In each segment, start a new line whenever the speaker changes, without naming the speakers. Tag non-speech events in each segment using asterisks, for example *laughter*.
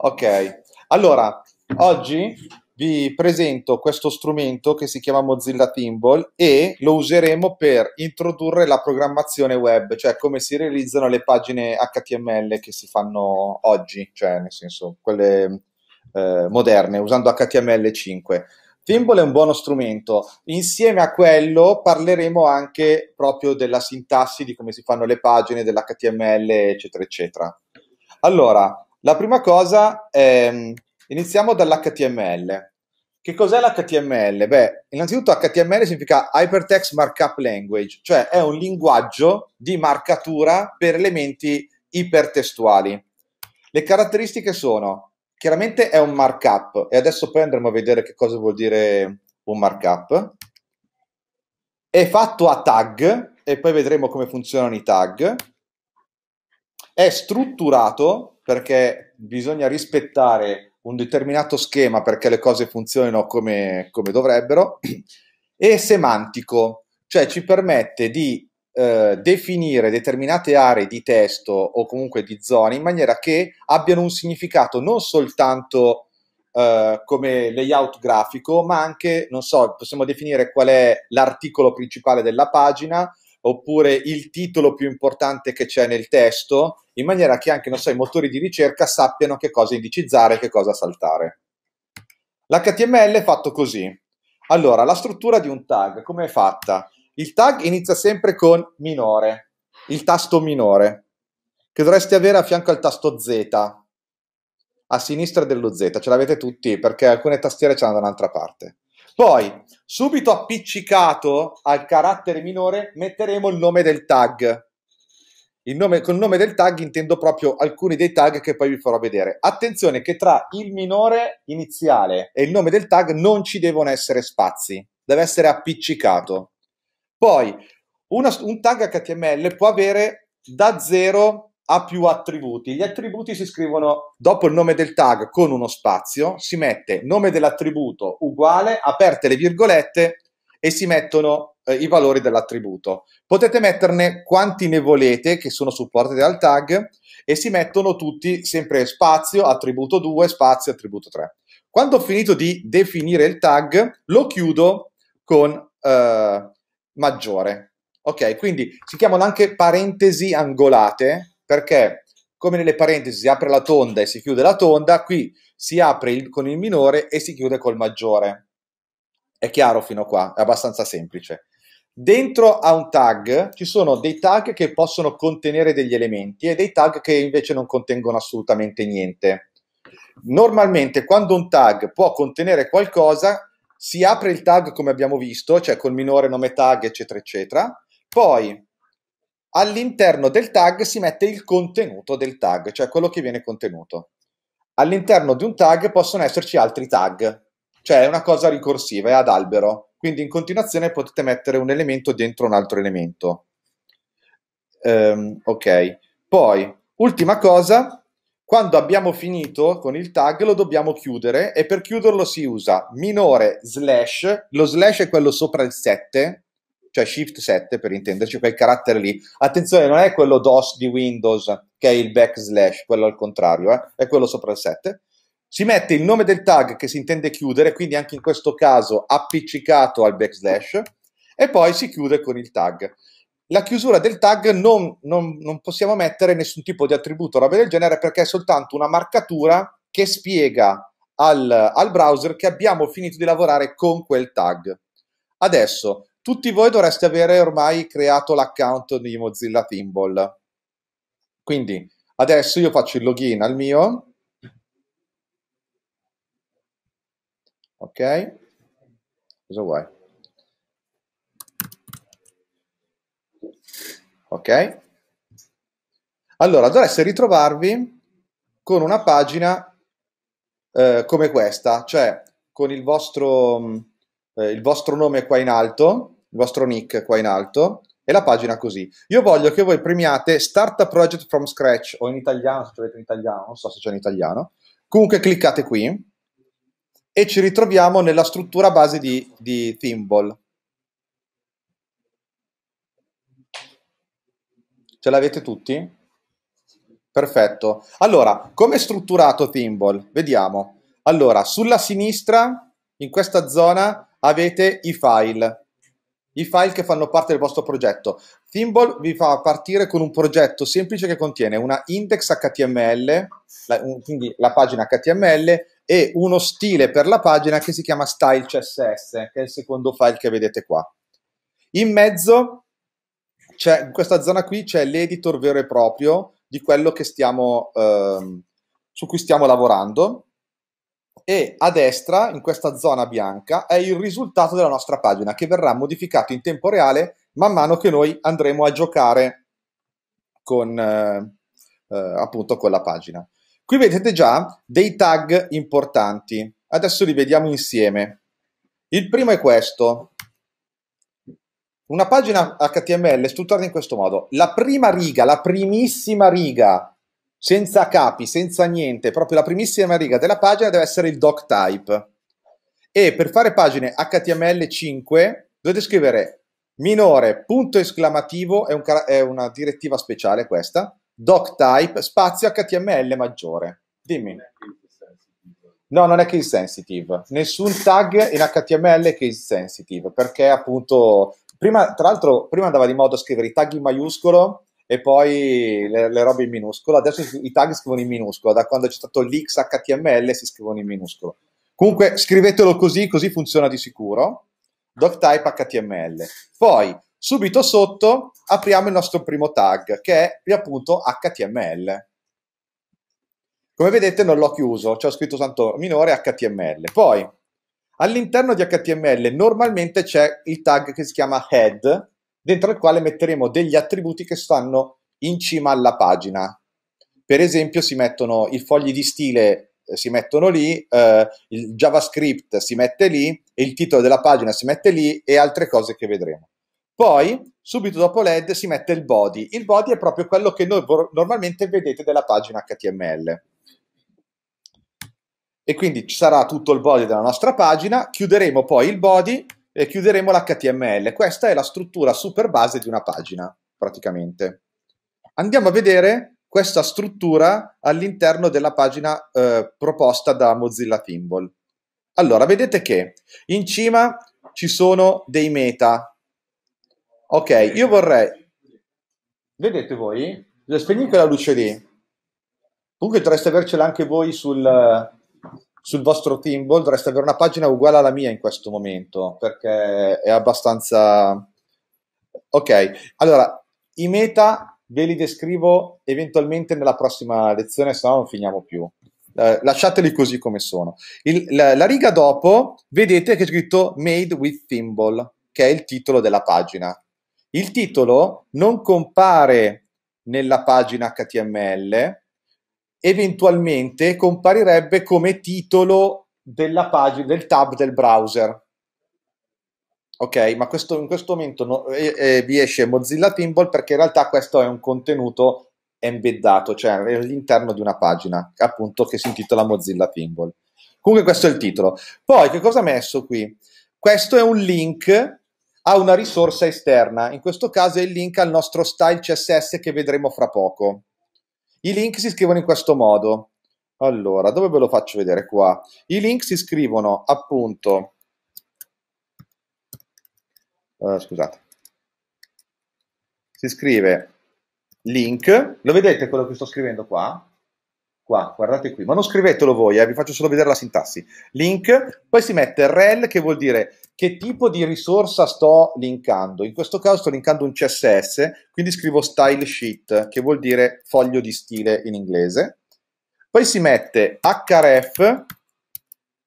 Ok, allora oggi vi presento questo
strumento che si chiama Mozilla Timble e lo useremo per introdurre la programmazione web, cioè come si realizzano le pagine HTML che si fanno oggi, cioè nel senso quelle eh, moderne, usando HTML5. Timble è un buono strumento. Insieme a quello parleremo anche proprio della sintassi, di come si fanno le pagine, dell'HTML, eccetera, eccetera. Allora, la prima cosa è, ehm, iniziamo dall'HTML. Che cos'è l'HTML? Beh, innanzitutto HTML significa Hypertext Markup Language, cioè è un linguaggio di marcatura per elementi ipertestuali. Le caratteristiche sono, chiaramente è un markup, e adesso poi andremo a vedere che cosa vuol dire un markup. È fatto a tag, e poi vedremo come funzionano i tag. È strutturato perché bisogna rispettare un determinato schema perché le cose funzionino come, come dovrebbero, *clears throat* e semantico, cioè ci permette di eh, definire determinate aree di testo o comunque di zone in maniera che abbiano un significato non soltanto Uh, come layout grafico, ma anche, non so, possiamo definire qual è l'articolo principale della pagina oppure il titolo più importante che c'è nel testo, in maniera che anche so, i motori di ricerca sappiano che cosa indicizzare e che cosa saltare. L'HTML è fatto così. Allora, la struttura di un tag, come è fatta? Il tag inizia sempre con minore, il tasto minore, che dovresti avere a fianco al tasto Z, a sinistra dello Z, ce l'avete tutti perché alcune tastiere ce l'hanno da un'altra parte. Poi, subito appiccicato al carattere minore, metteremo il nome del tag. Il nome, col nome del tag intendo proprio alcuni dei tag che poi vi farò vedere. Attenzione che tra il minore iniziale e il nome del tag non ci devono essere spazi, deve essere appiccicato. Poi, una, un tag HTML può avere da 0 ha più attributi. Gli attributi si scrivono dopo il nome del tag con uno spazio, si mette nome dell'attributo uguale, aperte le virgolette e si mettono eh, i valori dell'attributo. Potete metterne quanti ne volete che sono supportati dal tag e si mettono tutti sempre spazio, attributo 2, spazio, attributo 3. Quando ho finito di definire il tag, lo chiudo con eh, maggiore. Ok, quindi si chiamano anche parentesi angolate perché come nelle parentesi si apre la tonda e si chiude la tonda, qui si apre il, con il minore e si chiude col maggiore. È chiaro fino a qua, è abbastanza semplice. Dentro a un tag ci sono dei tag che possono contenere degli elementi e dei tag che invece non contengono assolutamente niente. Normalmente quando un tag può contenere qualcosa si apre il tag come abbiamo visto, cioè col minore nome tag eccetera eccetera, poi all'interno del tag si mette il contenuto del tag, cioè quello che viene contenuto. All'interno di un tag possono esserci altri tag, cioè è una cosa ricorsiva, è ad albero, quindi in continuazione potete mettere un elemento dentro un altro elemento. Um, ok, poi ultima cosa, quando abbiamo finito con il tag lo dobbiamo chiudere e per chiuderlo si usa minore slash, lo slash è quello sopra il 7, cioè Shift 7 per intenderci, quel carattere lì. Attenzione, non è quello DOS di Windows che è il backslash, quello al contrario, eh? è quello sopra il 7. Si mette il nome del tag che si intende chiudere, quindi anche in questo caso appiccicato al backslash, e poi si chiude con il tag. La chiusura del tag non, non, non possiamo mettere nessun tipo di attributo, o roba del genere, perché è soltanto una marcatura che spiega al, al browser che abbiamo finito di lavorare con quel tag. Adesso, tutti voi dovreste avere ormai creato l'account di Mozilla Thimble. Quindi adesso io faccio il login al mio. Ok? Cosa vuoi? Ok? Allora, dovreste ritrovarvi con una pagina eh, come questa, cioè con il vostro, mm, eh, il vostro nome qua in alto, vostro nick qua in alto e la pagina così. Io voglio che voi premiate Start a Project from Scratch o in italiano, se avete in italiano, non so se c'è in italiano. Comunque cliccate qui e ci ritroviamo nella struttura base di, di Thimble. Ce l'avete tutti? Perfetto. Allora, come è strutturato Thimble? Vediamo. Allora, sulla sinistra, in questa zona, avete i file i file che fanno parte del vostro progetto. Thimble vi fa partire con un progetto semplice che contiene una index HTML, la, un, quindi la pagina HTML, e uno stile per la pagina che si chiama style CSS, che è il secondo file che vedete qua. In mezzo, in questa zona qui, c'è l'editor vero e proprio di quello stiamo, eh, su cui stiamo lavorando e a destra, in questa zona bianca, è il risultato della nostra pagina che verrà modificato in tempo reale man mano che noi andremo a giocare con, eh, eh appunto con la pagina. Qui vedete già dei tag importanti. Adesso li vediamo insieme. Il primo è questo. Una pagina HTML è strutturata in questo modo. La prima riga, la primissima riga senza capi, senza niente, proprio la primissima riga della pagina deve essere il doc type. E per fare pagine HTML5 dovete scrivere minore punto esclamativo, è, un, è una direttiva speciale questa, doc type spazio HTML maggiore. Dimmi. No, non è case sensitive. Nessun tag in HTML è case sensitive perché appunto prima, tra l'altro, prima andava di modo a scrivere i tag in maiuscolo e poi le, le, robe in minuscolo. Adesso i tag scrivono in minuscolo, da quando c'è stato l'XHTML si scrivono in minuscolo. Comunque scrivetelo così, così funziona di sicuro. DocType HTML. Poi, subito sotto, apriamo il nostro primo tag, che è appunto HTML. Come vedete non l'ho chiuso, c'è cioè scritto tanto minore HTML. Poi, all'interno di HTML normalmente c'è il tag che si chiama head, dentro il quale metteremo degli attributi che stanno in cima alla pagina. Per esempio si mettono i fogli di stile eh, si mettono lì, eh, il JavaScript si mette lì, il titolo della pagina si mette lì e altre cose che vedremo. Poi, subito dopo l'head, si mette il body. Il body è proprio quello che noi normalmente vedete della pagina HTML. E quindi ci sarà tutto il body della nostra pagina, chiuderemo poi il body eh, chiuderemo l'HTML. Questa è la struttura super base di una pagina, praticamente. Andiamo a vedere questa struttura all'interno della pagina eh, proposta da Mozilla Thimble. Allora, vedete che in cima ci sono dei meta. Ok, io vorrei... Vedete voi? Spegnete la luce lì. Comunque dovreste avercela anche voi sul, sul vostro Timball dovreste avere una pagina uguale alla mia in questo momento, perché è abbastanza... Ok, allora, i meta ve li descrivo eventualmente nella prossima lezione, se no non finiamo più. Eh, lasciateli così come sono. Il, la, la, riga dopo vedete che è scritto Made with Thimble, che è il titolo della pagina. Il titolo non compare nella pagina HTML, eventualmente comparirebbe come titolo della pagina, del tab del browser. Ok, ma questo, in questo momento no, eh, eh, vi esce Mozilla Pinball perché in realtà questo è un contenuto embeddato, cioè all'interno di una pagina appunto che si intitola Mozilla Pinball. Comunque questo è il titolo. Poi che cosa ha messo qui? Questo è un link a una risorsa esterna, in questo caso è il link al nostro style CSS che vedremo fra poco. I link si scrivono in questo modo. Allora, dove ve lo faccio vedere qua? I link si scrivono appunto... Uh, scusate. Si scrive link. Lo vedete quello che sto scrivendo qua? Qua, guardate qui, ma non scrivetelo voi, eh, vi faccio solo vedere la sintassi. Link, poi si mette rel che vuol dire che tipo di risorsa sto linkando. In questo caso sto linkando un CSS, quindi scrivo style sheet, che vuol dire foglio di stile in inglese. Poi si mette href,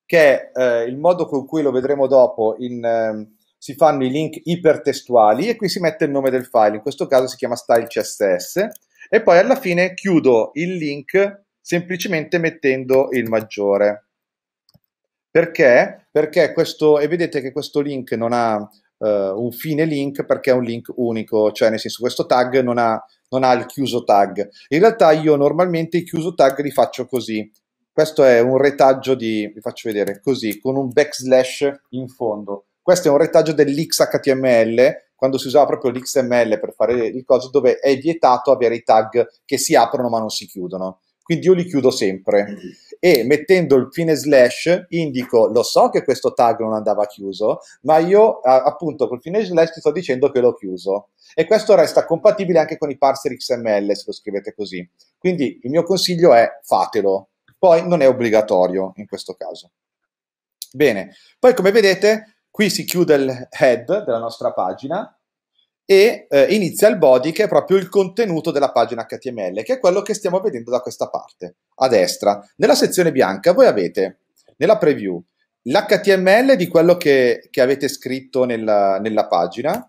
che è eh, il modo con cui lo vedremo dopo in, eh, si fanno i link ipertestuali e qui si mette il nome del file, in questo caso si chiama style CSS e poi alla fine chiudo il link semplicemente mettendo il maggiore. Perché? Perché questo, e vedete che questo link non ha Uh, un fine link perché è un link unico, cioè nel senso questo tag non ha, non ha il chiuso tag. In realtà io normalmente i chiuso tag li faccio così. Questo è un retaggio di, vi faccio vedere, così, con un backslash in fondo. Questo è un retaggio dell'XHTML, quando si usava proprio l'XML per fare le cose, dove è vietato avere i tag che si aprono ma non si chiudono. Quindi io li chiudo sempre. Mm-hmm e mettendo il fine slash indico, lo so che questo tag non andava chiuso, ma io appunto col fine slash ti sto dicendo che l'ho chiuso. E questo resta compatibile anche con i parser XML se lo scrivete così. Quindi il mio consiglio è fatelo, poi non è obbligatorio in questo caso. Bene, poi come vedete qui si chiude il head della nostra pagina, e eh, inizia il body che è proprio il contenuto della pagina HTML, che è quello che stiamo vedendo da questa parte, a destra. Nella sezione bianca voi avete, nella preview, l'HTML di quello che, che avete scritto nella, nella, pagina,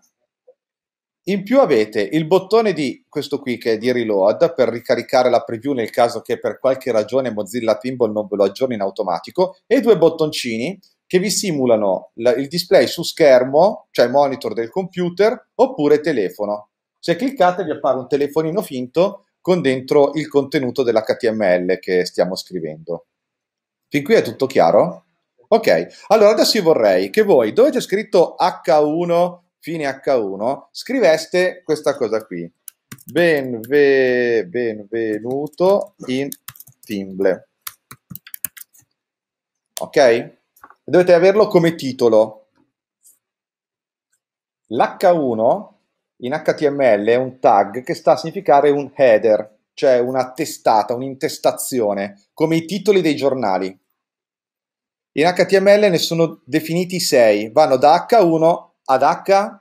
in più avete il bottone di questo qui che è di reload per ricaricare la preview nel caso che per qualche ragione Mozilla Pinball non ve lo aggiorni in automatico e due bottoncini che vi simulano la, il display su schermo, cioè monitor del computer, oppure telefono. Se cliccate vi appare un telefonino finto con dentro il contenuto dell'HTML che stiamo scrivendo. Fin qui è tutto chiaro? Ok, allora adesso io vorrei che voi, dove c'è scritto H1, fine H1, scriveste questa cosa qui. Benve, benvenuto in Timble. Ok? dovete averlo come titolo. L'H1 in HTML è un tag che sta a significare un header, cioè una testata, un'intestazione, come i titoli dei giornali. In HTML ne sono definiti 6, vanno da H1 ad H,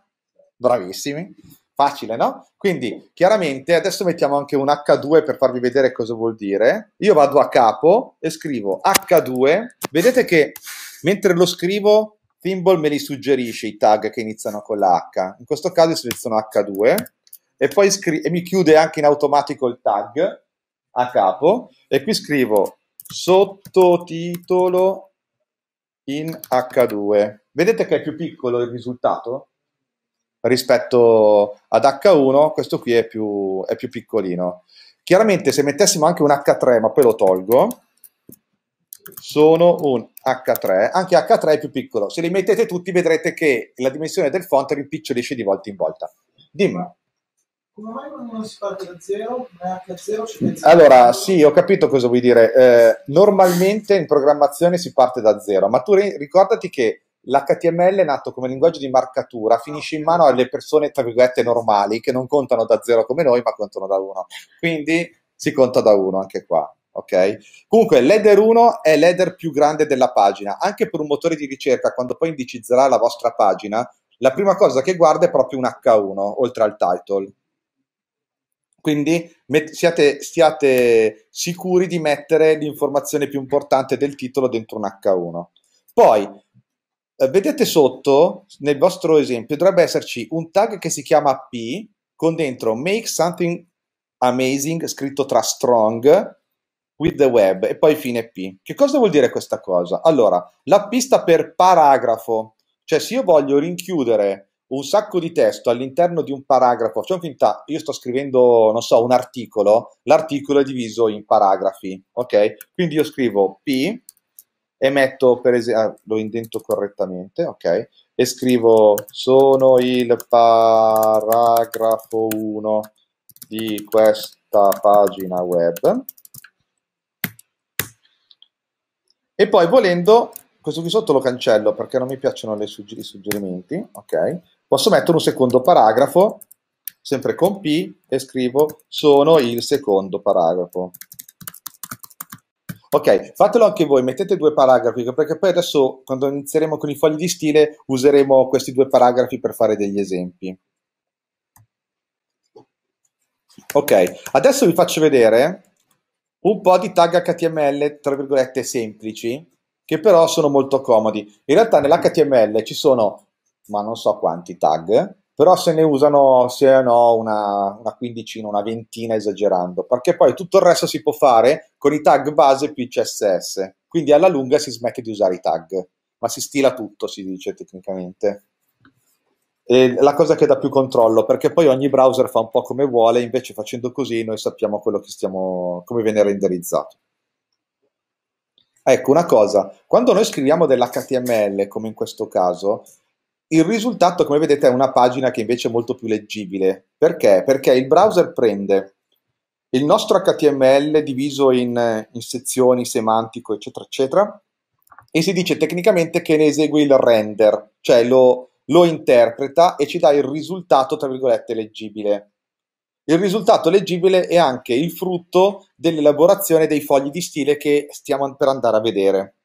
bravissimi, facile no? Quindi chiaramente adesso mettiamo anche un H2 per farvi vedere cosa vuol dire. Io vado a capo e scrivo H2, vedete che Mentre lo scrivo, Thimble me li suggerisce i tag che iniziano con la H. In questo caso seleziono H2 e poi scri- e mi chiude anche in automatico il tag a capo e qui scrivo sottotitolo in H2. Vedete che è più piccolo il risultato? Rispetto ad H1, questo qui è più, è più piccolino. Chiaramente se mettessimo anche un H3, ma poi lo tolgo, sono un H3, anche H3 è più piccolo. Se li mettete tutti vedrete che la dimensione del font rimpicciolisce di volta in volta.
Dimmi. Come mai quando non si parte da zero? ma H0 ci Allora,
sì, ho capito cosa vuoi dire. Eh, normalmente in programmazione si parte da zero, ma tu ricordati che l'HTML è nato come linguaggio di marcatura, finisce in mano alle persone, tra virgolette, normali, che non contano da zero come noi, ma contano da uno. Quindi si conta da uno anche qua ok? Comunque l'header 1 è l'header più grande della pagina, anche per un motore di ricerca quando poi indicizzerà la vostra pagina, la prima cosa che guarda è proprio un H1 oltre al title. Quindi met- siate, siate sicuri di mettere l'informazione più importante del titolo dentro un H1. Poi eh, vedete sotto nel vostro esempio dovrebbe esserci un tag che si chiama P con dentro make something amazing scritto tra strong with the web e poi fine P. Che cosa vuol dire questa cosa? Allora, la pista per paragrafo, cioè se io voglio rinchiudere un sacco di testo all'interno di un paragrafo, facciamo finta, io sto scrivendo, non so, un articolo, l'articolo è diviso in paragrafi, ok? Quindi io scrivo P e metto, per esempio, ah, lo indento correttamente, ok? E scrivo sono il paragrafo 1 di questa pagina web e poi volendo, questo qui sotto lo cancello perché non mi piacciono i sugger suggerimenti, ok? Posso mettere un secondo paragrafo, sempre con P, e scrivo sono il secondo paragrafo. Ok, fatelo anche voi, mettete due paragrafi, perché poi adesso quando inizieremo con i fogli di stile useremo questi due paragrafi per fare degli esempi. Ok, adesso vi faccio vedere un po' di tag HTML, tra virgolette, semplici, che però sono molto comodi. In realtà nell'HTML ci sono, ma non so quanti tag, però se ne usano, se no, una, una quindicina, una ventina esagerando, perché poi tutto il resto si può fare con i tag base più CSS. Quindi alla lunga si smette di usare i tag, ma si stila tutto, si dice tecnicamente è la cosa che dà più controllo, perché poi ogni browser fa un po' come vuole, invece facendo così noi sappiamo quello che stiamo, come viene renderizzato. Ecco, una cosa, quando noi scriviamo dell'HTML, come in questo caso, il risultato, come vedete, è una pagina che invece è molto più leggibile. Perché? Perché il browser prende il nostro HTML diviso in, in, sezioni, semantico, eccetera, eccetera, e si dice tecnicamente che ne esegue il render, cioè lo, lo interpreta e ci dà il risultato, tra virgolette, leggibile. Il risultato leggibile è anche il frutto dell'elaborazione dei fogli di stile che stiamo per andare a vedere.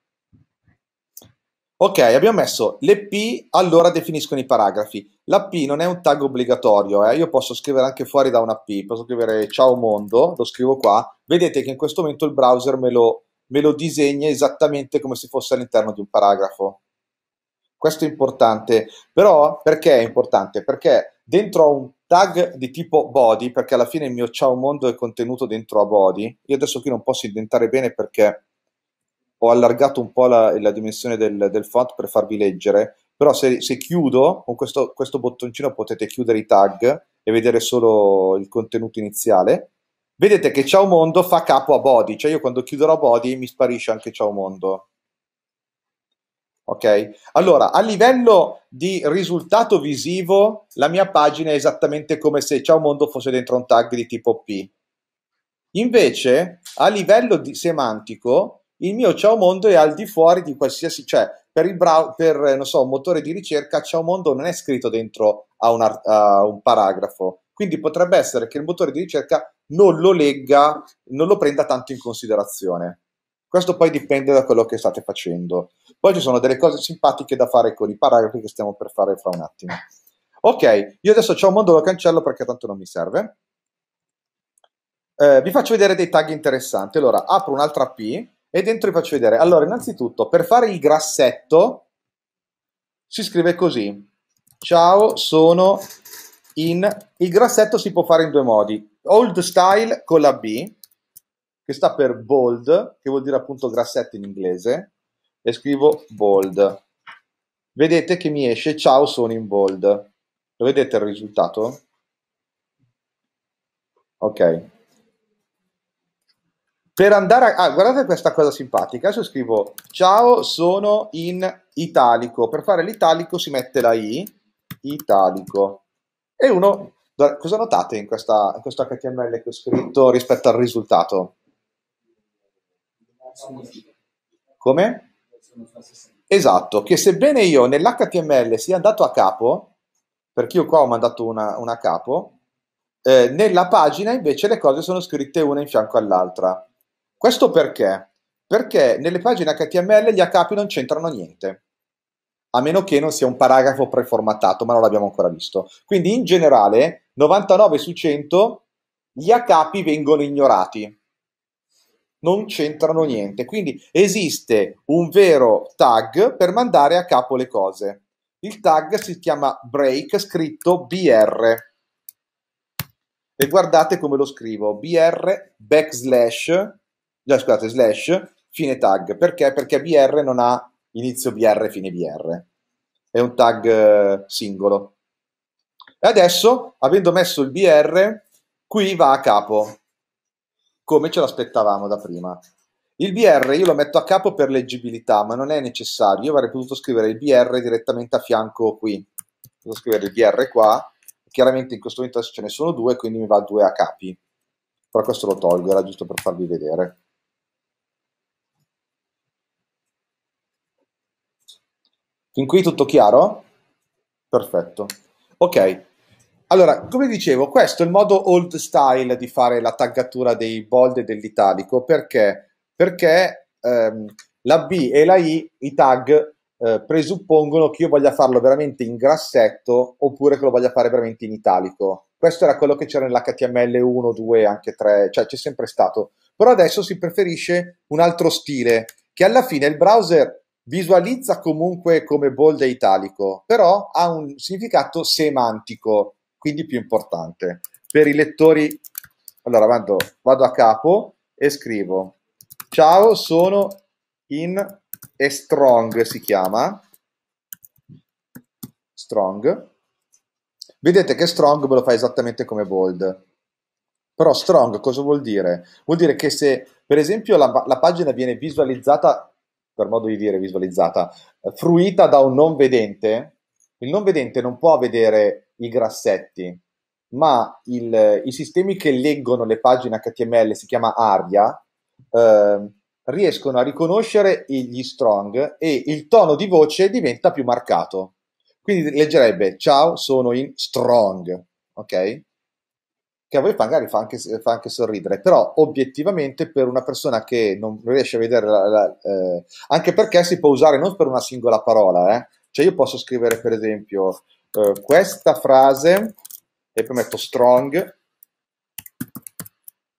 Ok, abbiamo messo le P, allora definiscono i paragrafi. La P non è un tag obbligatorio, eh? io posso scrivere anche fuori da una P, posso scrivere ciao mondo, lo scrivo qua. Vedete che in questo momento il browser me lo, me lo disegna esattamente come se fosse all'interno di un paragrafo. Questo è importante, però perché è importante? Perché dentro a un tag di tipo body, perché alla fine il mio ciao mondo è contenuto dentro a body. Io adesso qui non posso indentare bene perché ho allargato un po' la, la dimensione del, del, font per farvi leggere, però se, se chiudo con questo, questo bottoncino potete chiudere i tag e vedere solo il contenuto iniziale. Vedete che ciao mondo fa capo a body, cioè io quando chiuderò body mi sparisce anche ciao mondo. Ok? Allora, a livello di risultato visivo, la mia pagina è esattamente come se Ciao Mondo fosse dentro un tag di tipo P. Invece, a livello semantico, il mio Ciao Mondo è al di fuori di qualsiasi, cioè per, brow, per so, un motore di ricerca Ciao Mondo non è scritto dentro a un, a un paragrafo. Quindi potrebbe essere che il motore di ricerca non lo legga, non lo prenda tanto in considerazione. Questo poi dipende da quello che state facendo. Poi ci sono delle cose simpatiche da fare con i paragrafi che stiamo per fare fra un attimo. Ok, io adesso ho un mondo, lo cancello perché tanto non mi serve. Eh, vi faccio vedere dei tag interessanti. Allora, apro un'altra P e dentro vi faccio vedere. Allora, innanzitutto, per fare il grassetto si scrive così. Ciao, sono in... Il grassetto si può fare in due modi. Old style con la B che sta per bold, che vuol dire appunto grassetto in inglese, e scrivo bold. Vedete che mi esce ciao sono in bold. Lo vedete il risultato? Ok. Per andare a... Ah, guardate questa cosa simpatica. Adesso scrivo ciao sono in italico. Per fare l'italico si mette la i, italico. E uno... Cosa notate in, questa, questo HTML che ho scritto rispetto al risultato? Come? Esatto, che sebbene io nell'HTML sia andato a capo, perché io qua ho mandato una, una capo, eh, nella pagina invece le cose sono scritte una in fianco all'altra. Questo perché? Perché nelle pagine HTML gli a capi non c'entrano niente, a meno che non sia un paragrafo preformattato, ma non l'abbiamo ancora visto. Quindi in generale, 99 su 100 gli a capi vengono ignorati non c'entrano niente. Quindi esiste un vero tag per mandare a capo le cose. Il tag si chiama break, scritto br. E guardate come lo scrivo, br backslash, no, scusate, slash, fine tag. Perché? Perché br non ha inizio br, fine br. È un tag eh, singolo. E adesso, avendo messo il br, qui va a capo come ce l'aspettavamo da prima. Il BR io lo metto a capo per leggibilità, ma non è necessario. Io avrei potuto scrivere il BR direttamente a fianco qui. Posso scrivere il BR qua. Chiaramente in questo momento ce ne sono due, quindi mi va due a capi. Però questo lo tolgo, era giusto per farvi vedere. Fin qui tutto chiaro? Perfetto. Ok, allora, come dicevo, questo è il modo old style di fare la taggatura dei bold e dell'italico, perché? Perché ehm, la B e la I, i tag, eh, presuppongono che io voglia farlo veramente in grassetto oppure che lo voglia fare veramente in italico. Questo era quello che c'era nell'HTML 1, 2, anche 3, cioè c'è sempre stato. Però adesso si preferisce un altro stile, che alla fine il browser visualizza comunque come bold e italico, però ha un significato semantico quindi più importante. Per i lettori, allora vado, vado a capo e scrivo ciao sono in e strong si chiama strong vedete che strong me lo fa esattamente come bold però strong cosa vuol dire? vuol dire che se per esempio la, la pagina viene visualizzata per modo di dire visualizzata fruita da un non vedente il non vedente non può vedere i grassetti, ma il, i sistemi che leggono le pagine HTML, si chiama ARIA, eh, riescono a riconoscere gli strong e il tono di voce diventa più marcato. Quindi leggerebbe ciao, sono in strong, ok? Che a voi magari fa anche, fa anche sorridere, però obiettivamente per una persona che non riesce a vedere, la, la, eh, anche perché si può usare non per una singola parola, eh? cioè io posso scrivere per esempio eh, questa frase, e poi metto strong,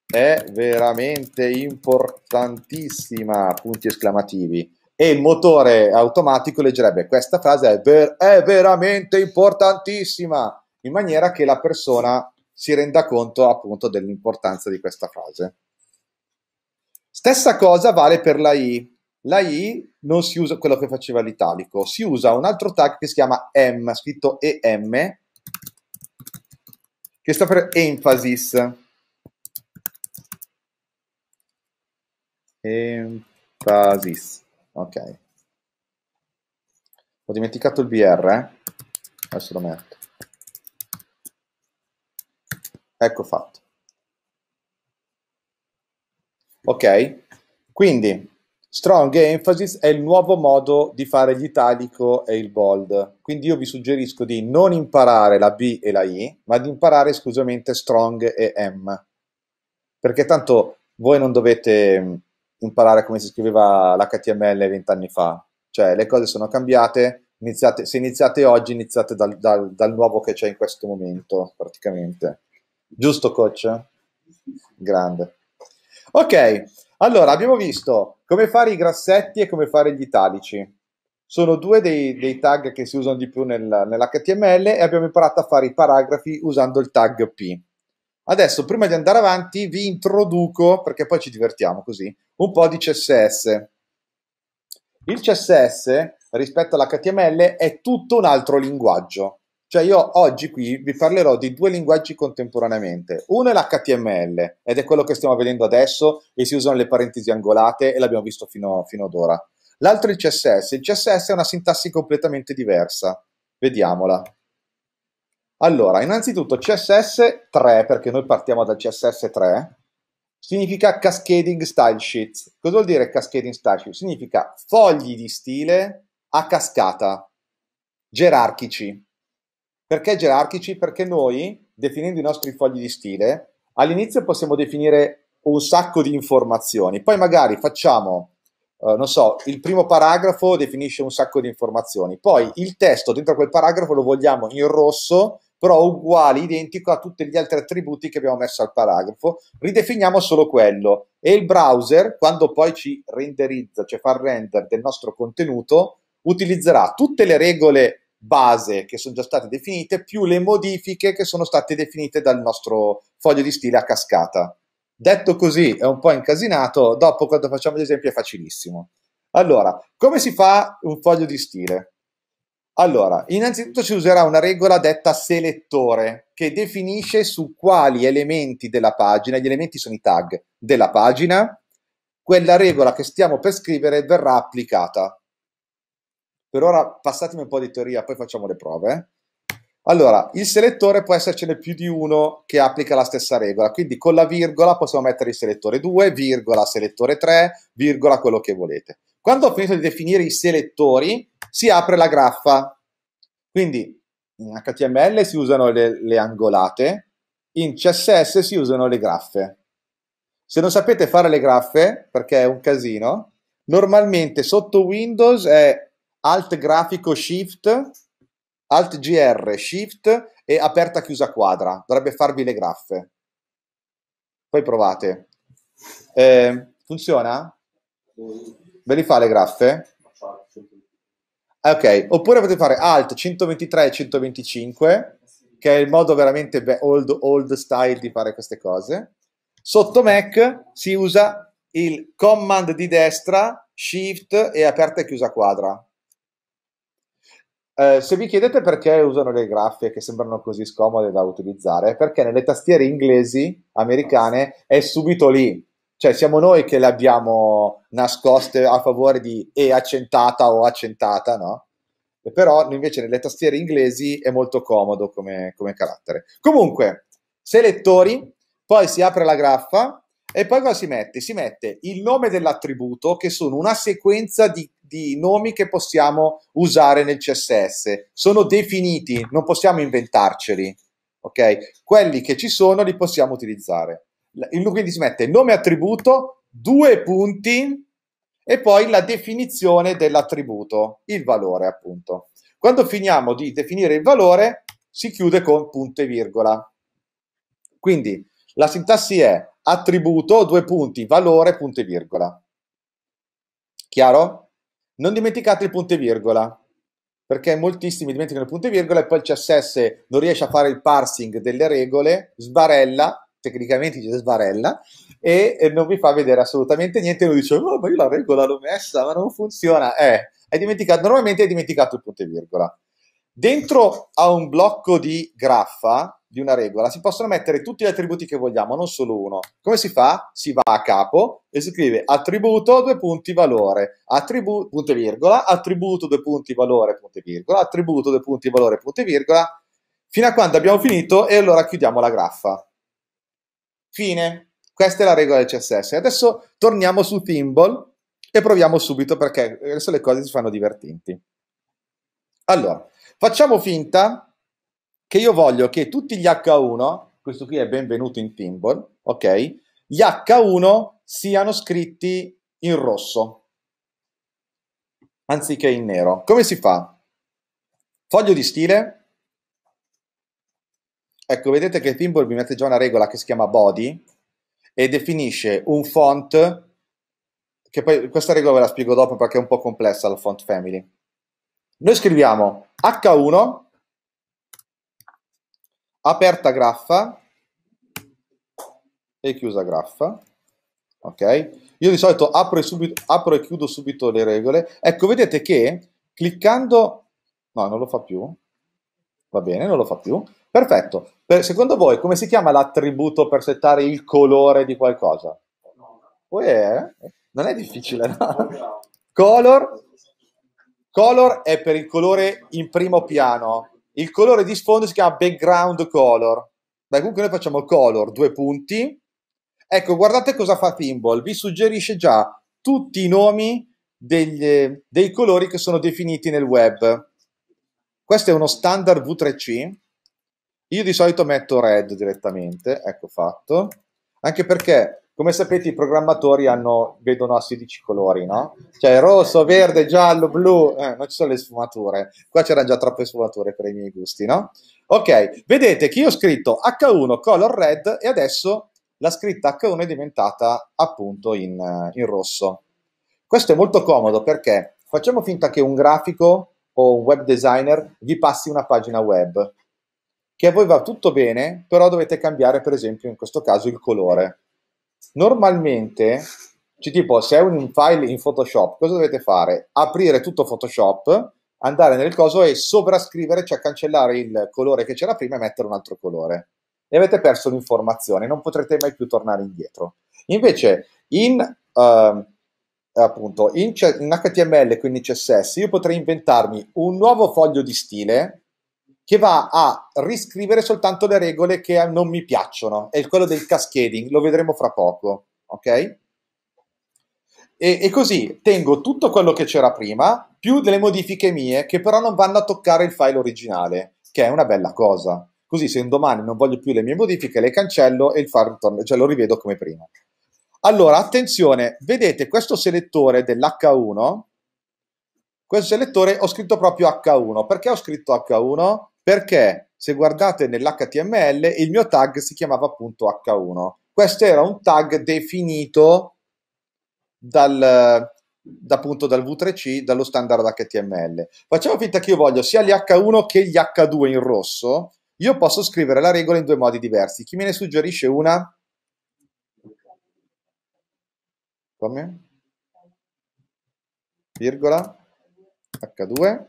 è veramente importantissima, punti esclamativi. E il motore automatico leggerebbe questa frase è, ver è veramente importantissima, in maniera che la persona si renda conto appunto dell'importanza di questa frase. Stessa cosa vale per la I. La I non si usa quello che faceva l'italico, si usa un altro tag che si chiama M, scritto EM, che sta per emphasis. Emphasis, ok. Ho dimenticato il BR, eh? adesso lo metto. Ecco fatto. Ok, quindi Strong e Emphasis è il nuovo modo di fare l'italico e il bold, quindi io vi suggerisco di non imparare la B e la I, ma di imparare esclusivamente Strong e M, perché tanto voi non dovete mm, imparare come si scriveva l'HTML vent'anni fa, cioè le cose sono cambiate, Iniziate, se iniziate oggi, iniziate dal, dal, dal, nuovo che c'è in questo momento, praticamente. Giusto, coach? Grande. Ok, allora abbiamo visto come fare i grassetti e come fare gli italici. Sono due dei, dei tag che si usano di più nel, nell'HTML e abbiamo imparato a fare i paragrafi usando il tag P. Adesso, prima di andare avanti, vi introduco, perché poi ci divertiamo così, un po' di CSS. Il CSS, rispetto all'HTML, è tutto un altro linguaggio. Cioè io oggi qui vi parlerò di due linguaggi contemporaneamente. Uno è l'HTML ed è quello che stiamo vedendo adesso e si usano le parentesi angolate e l'abbiamo visto fino, fino ad ora. L'altro è il CSS. Il CSS è una sintassi completamente diversa. Vediamola. Allora, innanzitutto CSS 3, perché noi partiamo dal CSS 3, significa Cascading Style Sheet. Cosa vuol dire Cascading Style Sheet? Significa fogli di stile a cascata, gerarchici. Perché gerarchici? Perché noi, definendo i nostri fogli di stile, all'inizio possiamo definire un sacco di informazioni, poi magari facciamo, eh, non so, il primo paragrafo definisce un sacco di informazioni, poi il testo dentro quel paragrafo lo vogliamo in rosso, però uguale, identico a tutti gli altri attributi che abbiamo messo al paragrafo, ridefiniamo solo quello e il browser, quando poi ci renderizza, cioè fa il render del nostro contenuto, utilizzerà tutte le regole base che sono già state definite più le modifiche che sono state definite dal nostro foglio di stile a cascata. Detto così è un po' incasinato, dopo quando facciamo gli esempi è facilissimo. Allora, come si fa un foglio di stile? Allora, innanzitutto si userà una regola detta selettore che definisce su quali elementi della pagina, gli elementi sono i tag della pagina, quella regola che stiamo per scrivere verrà applicata. Per ora passatemi un po' di teoria, poi facciamo le prove. Allora, il selettore può essercene più di uno che applica la stessa regola, quindi con la virgola possiamo mettere il selettore 2, virgola selettore 3, virgola quello che volete. Quando ho finito di definire i selettori, si apre la graffa. Quindi in HTML si usano le, le angolate, in CSS si usano le graffe. Se non sapete fare le graffe, perché è un casino, normalmente sotto Windows è alt grafico shift, alt gr shift e aperta chiusa quadra, dovrebbe farvi le graffe. Poi provate. Eh, funziona? Ve li fa le graffe? Ok, oppure potete fare alt 123 e 125, che è il modo veramente old, old style di fare queste cose. Sotto Mac si usa il command di destra, shift e aperta e chiusa quadra. Eh, se vi chiedete perché usano le graffie che sembrano così scomode da utilizzare, è perché nelle tastiere inglesi, americane, è subito lì. Cioè siamo noi che le abbiamo nascoste a favore di E accentata o accentata, no? Però invece nelle tastiere inglesi è molto comodo come, come carattere. Comunque, selettori, poi si apre la graffa e poi cosa si mette? Si mette il nome dell'attributo, che sono una sequenza di di nomi che possiamo usare nel CSS. Sono definiti, non possiamo inventarceli. Ok? Quelli che ci sono li possiamo utilizzare. Il, quindi si mette nome attributo, due punti e poi la definizione dell'attributo, il valore appunto. Quando finiamo di definire il valore, si chiude con punto e virgola. Quindi la sintassi è attributo, due punti, valore, punto e virgola. Chiaro? Non dimenticate il punto e virgola, perché moltissimi dimenticano il punto e virgola e poi il CSS non riesce a fare il parsing delle regole, sbarella, tecnicamente dice sbarella, e non vi fa vedere assolutamente niente. E Uno dice, oh, ma io la regola l'ho messa, ma non funziona. Eh, hai dimenticato, normalmente hai dimenticato il punto e virgola. Dentro a un blocco di graffa, di una regola, si possono mettere tutti gli attributi che vogliamo, non solo uno. Come si fa? Si va a capo e si scrive attributo, due punti, valore, attributo, punto e virgola, attributo, due punti, valore, punto e virgola, attributo, due punti, valore, punto e virgola, fino a quando abbiamo finito e allora chiudiamo la graffa. Fine. Questa è la regola del CSS. Adesso torniamo su Thimble e proviamo subito perché adesso le cose si fanno divertenti. Allora, Facciamo finta che io voglio che tutti gli H1, questo qui è benvenuto in Timbal, ok? Gli H1 siano scritti in rosso anziché in nero. Come si fa? Foglio di stile. Ecco, vedete che Timbal vi mette già una regola che si chiama body e definisce un font che poi questa regola ve la spiego dopo perché è un po' complessa la font family. Noi scriviamo h1 aperta graffa e chiusa graffa. Ok? Io di solito apro e, subito, apro e chiudo subito le regole. Ecco, vedete che cliccando... No, non lo fa più. Va bene, non lo fa più. Perfetto. Per, secondo voi come si chiama l'attributo per settare il colore di qualcosa? non è difficile, no? Color Color è per il colore in primo piano. Il colore di sfondo si chiama background color. Beh, comunque noi facciamo color, due punti. Ecco, guardate cosa fa Thimble. Vi suggerisce già tutti i nomi degli, eh, dei colori che sono definiti nel web. Questo è uno standard V3C. Io di solito metto red direttamente, ecco fatto. Anche perché come sapete i programmatori hanno, vedono a 16 colori, no? Cioè rosso, verde, giallo, blu, eh, non ci sono le sfumature. Qua c'erano già troppe sfumature per i miei gusti, no? Ok, vedete che io ho scritto H1 color red e adesso la scritta H1 è diventata appunto in, in rosso. Questo è molto comodo perché facciamo finta che un grafico o un web designer vi passi una pagina web che a voi va tutto bene, però dovete cambiare per esempio in questo caso il colore Normalmente, cioè tipo, se è un file in Photoshop, cosa dovete fare? Aprire tutto Photoshop, andare nel coso e sovrascrivere, cioè cancellare il colore che c'era prima e mettere un altro colore. E avete perso l'informazione, non potrete mai più tornare indietro. Invece, in... Uh, appunto in, in, HTML, quindi CSS, io potrei inventarmi un nuovo foglio di stile che va a riscrivere soltanto le regole che non mi piacciono. È quello del cascading, lo vedremo fra poco, ok? E, e, così tengo tutto quello che c'era prima, più delle modifiche mie, che però non vanno a toccare il file originale, che è una bella cosa. Così se un domani non voglio più le mie modifiche, le cancello e il file ritorna, cioè lo rivedo come prima. Allora, attenzione, vedete questo selettore dell'H1, questo selettore ho scritto proprio H1. Perché ho scritto H1? perché se guardate nell'HTML il mio tag si chiamava appunto H1. Questo era un tag definito dal, appunto dal V3C, dallo standard HTML. Facciamo finta che io voglio sia gli H1 che gli H2 in rosso. Io posso scrivere la regola in due modi diversi. Chi me ne suggerisce una? Come? Virgola H2.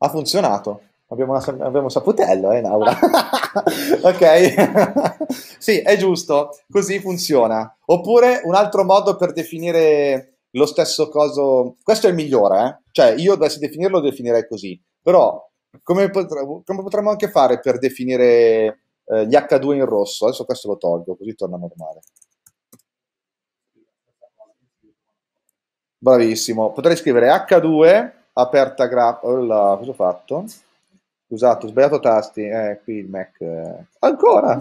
Ha funzionato. Abbiamo, una, abbiamo Saputello, eh, Laura? Ah. *laughs* ok, *laughs* sì, è giusto, così funziona. Oppure un altro modo per definire lo stesso coso, questo è il migliore, eh? cioè io dovessi definirlo, lo definirei così, però come, potre, come potremmo anche fare per definire eh, gli H2 in rosso? Adesso questo lo tolgo, così torna normale. Bravissimo, potrei scrivere H2 aperta grappa, cosa ho fatto? Scusate, ho sbagliato tasti. Eh, qui il Mac. eh, Ancora?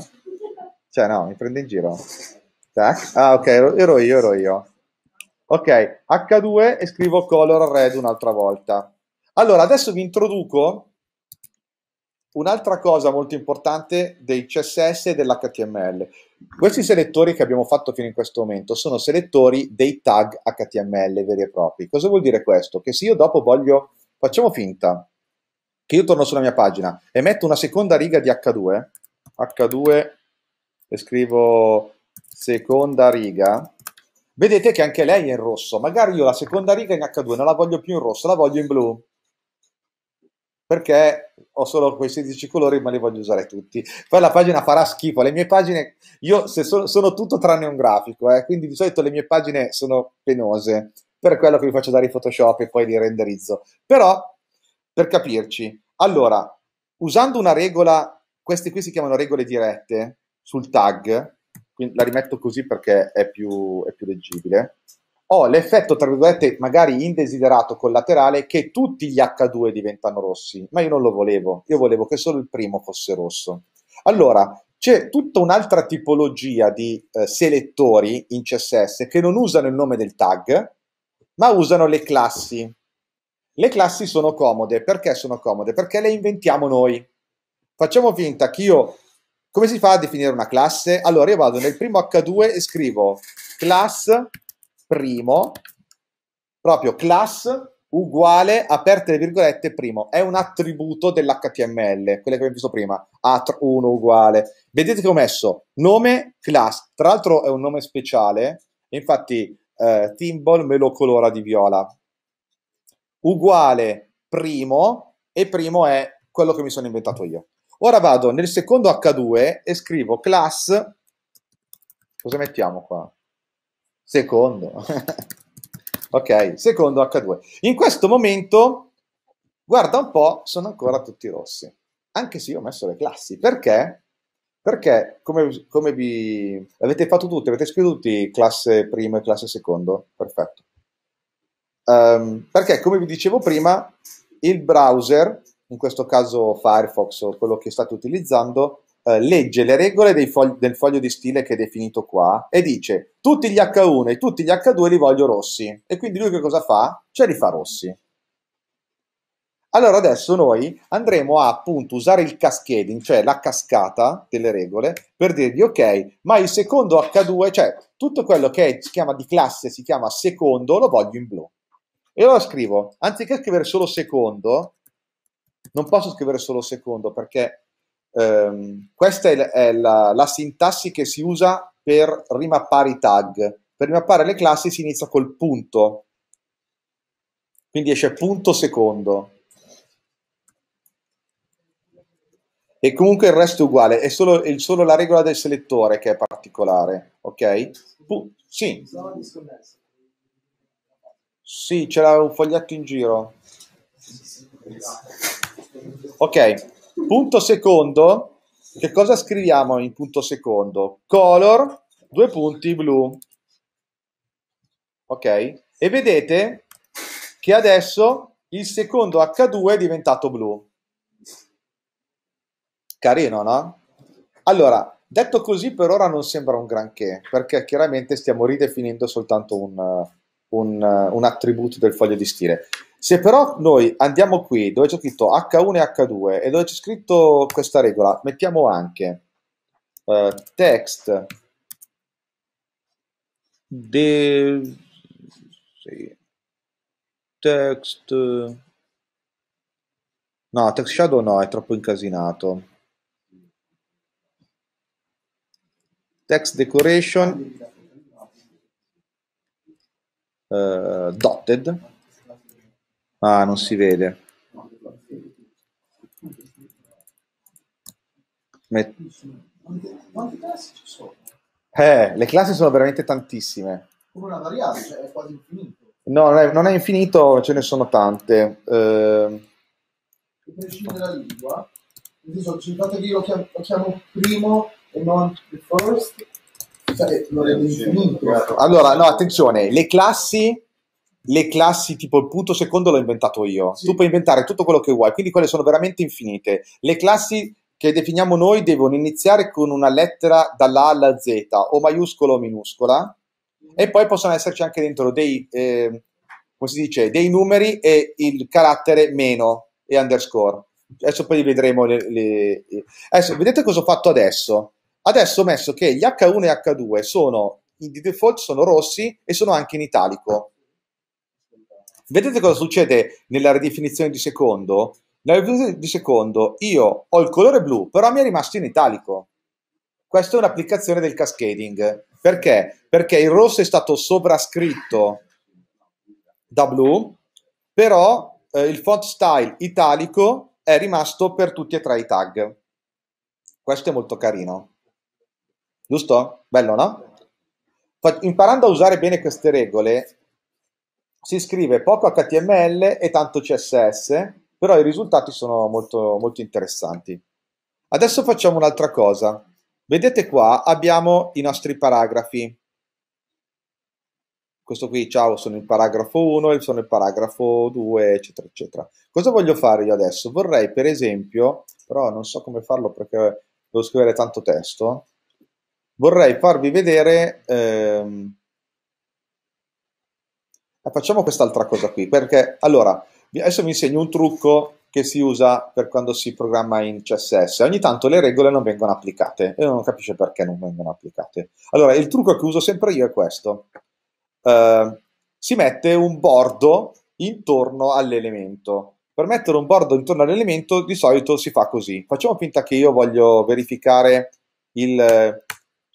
Cioè, no, mi prende in giro. Tac. Ah, ok, ero, ero io, ero io. Ok, H2 e scrivo color red un'altra volta. Allora, adesso vi introduco un'altra cosa molto importante dei CSS e dell'HTML. Questi selettori che abbiamo fatto fino in questo momento sono selettori dei tag HTML veri e propri. Cosa vuol dire questo? Che se io dopo voglio, facciamo finta, che io torno sulla mia pagina e metto una seconda riga di H2, H2 e scrivo seconda riga, vedete che anche lei è in rosso. Magari io la seconda riga in H2 non la voglio più in rosso, la voglio in blu. Perché ho solo quei 16 colori, ma li voglio usare tutti. Poi la pagina farà schifo. Le mie pagine, io sono, sono, tutto tranne un grafico, eh, quindi di solito le mie pagine sono penose. Per quello che vi faccio dare i Photoshop e poi li renderizzo. Però per capirci, allora, usando una regola, queste qui si chiamano regole dirette sul tag, quindi la rimetto così perché è più, è più leggibile, ho l'effetto, tra virgolette, magari indesiderato collaterale che tutti gli H2 diventano rossi, ma io non lo volevo, io volevo che solo il primo fosse rosso. Allora, c'è tutta un'altra tipologia di eh, selettori in CSS che non usano il nome del tag, ma usano le classi. Le classi sono comode, perché sono comode? Perché le inventiamo noi. Facciamo finta che io, come si fa a definire una classe? Allora io vado nel primo H2 e scrivo class primo, proprio class uguale, aperte le virgolette, primo. È un attributo dell'HTML, quello che abbiamo visto prima, at1 uguale. Vedete che ho messo nome class, tra l'altro è un nome speciale, infatti eh, Timbal me lo colora di viola, uguale primo e primo è quello che mi sono inventato io. Ora vado nel secondo H2 e scrivo class, cosa mettiamo qua? Secondo. *laughs* ok, secondo H2. In questo momento, guarda un po', sono ancora tutti rossi. Anche se io ho messo le classi. Perché? Perché, come, come vi... Avete fatto tutti, avete scritto tutti classe primo e classe secondo? Perfetto. Um, perché, come vi dicevo prima, il browser, in questo caso Firefox o quello che state utilizzando, eh, legge le regole fog- del foglio di stile che è definito qua e dice tutti gli H1 e tutti gli H2 li voglio rossi. E quindi lui che cosa fa? Ce li fa rossi. Allora adesso noi andremo a appunto usare il cascading, cioè la cascata delle regole, per dirgli ok, ma il secondo H2, cioè tutto quello che è, si chiama di classe, si chiama secondo, lo voglio in blu. E allora scrivo, anziché scrivere solo secondo, non posso scrivere solo secondo perché ehm, questa è, la, è la, la, sintassi che si usa per rimappare i tag. Per rimappare le classi si inizia col punto, quindi esce punto secondo. E comunque il resto è uguale, è solo, è solo la regola del selettore che è particolare, ok?
Pu sì.
Sì, c'era un foglietto in giro. Ok, punto secondo. Che cosa scriviamo in punto secondo? Color, due punti blu. Ok, e vedete che adesso il secondo H2 è diventato blu. Carino, no? Allora, detto così per ora non sembra un granché, perché chiaramente stiamo ridefinendo soltanto un, un, un attributo del foglio di stile. Se però noi andiamo qui dove c'è scritto H1 e H2 e dove c'è scritto questa regola, mettiamo anche uh, text de... sì. text no, text shadow no, è troppo incasinato. Text decoration uh, dotted. Ah, non si vede. Met- eh, le classi sono veramente tantissime.
Come una variabile, cioè è quasi infinito.
No, non è, non è, infinito, ce ne sono tante. Eh...
Prescinde dalla lingua. Nel senso, se fate che io lo chiamo, lo chiamo primo e non first,
allora, no, attenzione, le classi le classi tipo il punto secondo l'ho inventato io. Sì. Tu puoi inventare tutto quello che vuoi, quindi quelle sono veramente infinite. Le classi che definiamo noi devono iniziare con una lettera dalla A alla Z, o maiuscola o minuscola, e poi possono esserci anche dentro dei, eh, come si dice, dei numeri e il carattere meno e underscore. Adesso poi vedremo le, le... Eh, adesso, vedete cosa ho fatto adesso? Adesso ho messo che gli H1 e H2 sono, di default sono rossi e sono anche in italico. Vedete cosa succede nella ridefinizione di secondo? Nella ridefinizione di secondo io ho il colore blu, però mi è rimasto in italico. Questa è un'applicazione del cascading. Perché? Perché il rosso è stato sovrascritto da blu, però eh, il font style italico è rimasto per tutti e tre i tag. Questo è molto carino. Giusto? Bello, no? Imparando a usare bene queste regole, si scrive poco HTML e tanto CSS, però i risultati sono molto, molto interessanti. Adesso facciamo un'altra cosa. Vedete qua abbiamo i nostri paragrafi. Questo qui, ciao, sono il paragrafo 1, sono il paragrafo 2, eccetera, eccetera. Cosa voglio fare io adesso? Vorrei, per esempio, però non so come farlo perché devo scrivere tanto testo, vorrei farvi vedere... Ehm... Eh, facciamo quest'altra cosa qui, perché allora, adesso vi insegno un trucco che si usa per quando si programma in CSS. Ogni tanto le regole non vengono applicate e non capisce perché non vengono applicate. Allora, il trucco che uso sempre io è questo. Uh, si mette un bordo intorno all'elemento. Per mettere un bordo intorno all'elemento di solito si fa così. Facciamo finta che io voglio verificare il,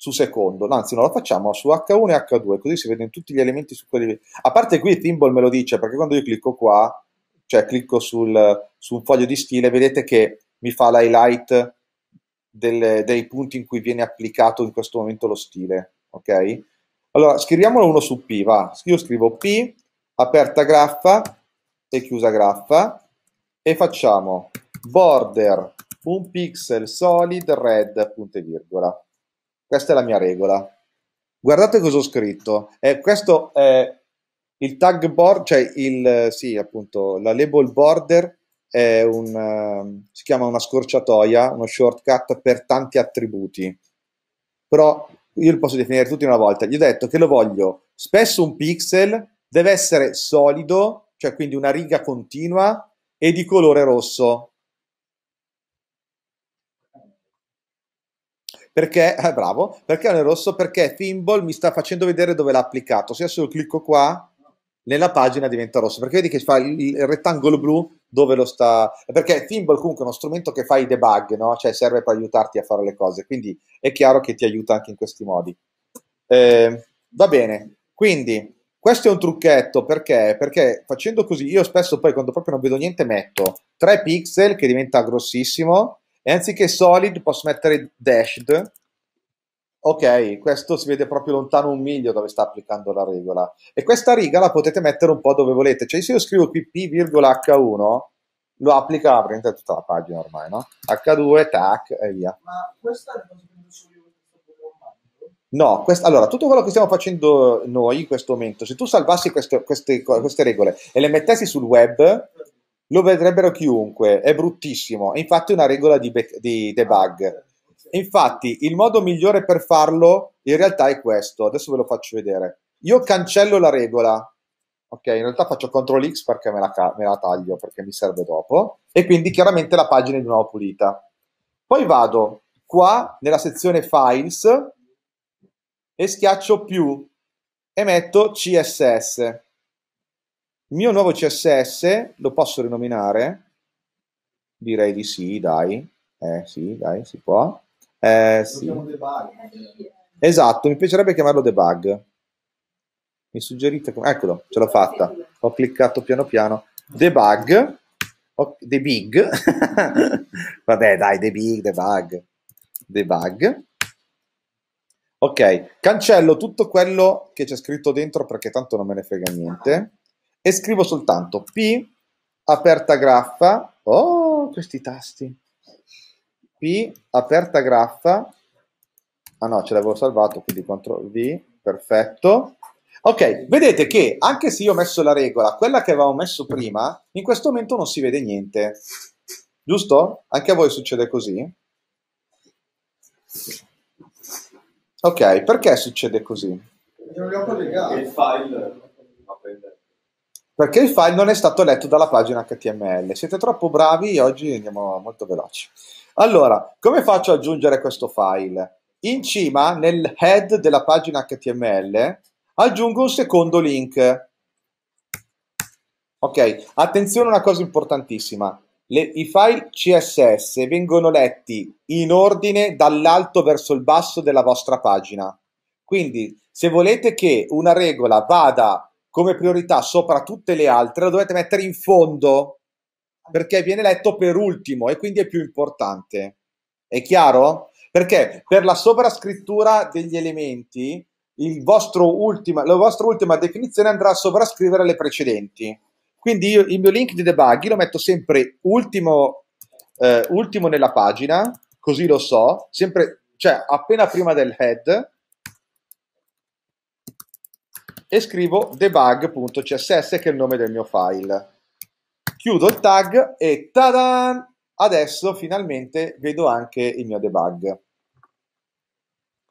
su secondo, anzi non lo facciamo su H1 e H2, così si vedono tutti gli elementi su quelli... A parte qui Timball me lo dice, perché quando io clicco qua, cioè clicco sul, su un foglio di stile, vedete che mi fa l'highlight delle, dei punti in cui viene applicato in questo momento lo stile, ok? Allora, scriviamolo uno su P, va, io scrivo P, aperta graffa e chiusa graffa, e facciamo border un pixel solid red, punto e virgola. Questa è la mia regola. Guardate cosa ho scritto. Eh, questo è il tag board, cioè il, sì, appunto, la label border è un, ehm, si chiama una scorciatoia, uno shortcut per tanti attributi. Però io li posso definire tutti una volta. Gli ho detto che lo voglio spesso un pixel, deve essere solido, cioè quindi una riga continua e di colore rosso. Perché, eh, bravo, perché non è rosso? Perché Thimble mi sta facendo vedere dove l'ha applicato. Se adesso clicco qua, nella pagina diventa rosso, perché vedi che fa il rettangolo blu dove lo sta... Perché Thimble comunque è uno strumento che fa i debug, no? Cioè serve per aiutarti a fare le cose, quindi è chiaro che ti aiuta anche in questi modi. Eh, va bene, quindi questo è un trucchetto perché? Perché facendo così io spesso poi quando proprio non vedo niente metto 3 pixel che diventa grossissimo e anziché solid posso mettere dashed. Ok, questo si vede proprio lontano un miglio dove sta applicando la regola. E questa riga la potete mettere un po' dove volete. Cioè se io scrivo qui p h 1 lo applica praticamente tutta la pagina ormai, no? H2, tac e via.
Ma questa è
No, quest- allora, tutto quello che stiamo facendo noi in questo momento, se tu salvassi queste, queste, queste regole e le mettessi sul web, lo vedrebbero chiunque, è bruttissimo, è infatti una regola di, be- di debug. Infatti il modo migliore per farlo in realtà è questo, adesso ve lo faccio vedere. Io cancello la regola, ok? In realtà faccio CTRL X perché me la, ca- me la taglio, perché mi serve dopo, e quindi chiaramente la pagina è di nuovo pulita. Poi vado qua nella sezione Files e schiaccio più e metto CSS il mio nuovo CSS lo posso rinominare? Direi di sì, dai. Eh sì, dai, si può. Eh, sì. Esatto, mi piacerebbe chiamarlo debug. Mi suggerite come... Eccolo, ce l'ho fatta. Ho cliccato piano piano. Debug. The Big. *laughs* Vabbè, dai, The Big, Debug. Debug. Ok, cancello tutto quello che c'è scritto dentro perché tanto non me ne frega niente e scrivo soltanto P, aperta graffa, oh, questi tasti, P, aperta graffa, ah no, ce l'avevo salvato, quindi CTRL V, perfetto, Ok, vedete che anche se io ho messo la regola, quella che avevamo messo prima, in questo momento non si vede niente. Giusto? Anche a voi succede così? Ok, perché succede così?
Non li ho collegati. Il file
perché il file non è stato letto dalla pagina HTML. Siete troppo bravi, oggi andiamo molto veloci. Allora, come faccio ad aggiungere questo file? In cima, nel head della pagina HTML, aggiungo un secondo link. Ok, attenzione a una cosa importantissima. Le, I file CSS vengono letti in ordine dall'alto verso il basso della vostra pagina. Quindi, se volete che una regola vada come priorità sopra tutte le altre, lo dovete mettere in fondo perché viene letto per ultimo e quindi è più importante. È chiaro? Perché per la sovrascrittura degli elementi, vostro ultima, la vostra ultima definizione andrà a sovrascrivere le precedenti. Quindi io il mio link di debuggy lo metto sempre ultimo, eh, ultimo nella pagina, così lo so, sempre, cioè appena prima del head, e scrivo debug.css che è il nome del mio file. Chiudo il tag e tadan! Adesso finalmente vedo anche il mio debug.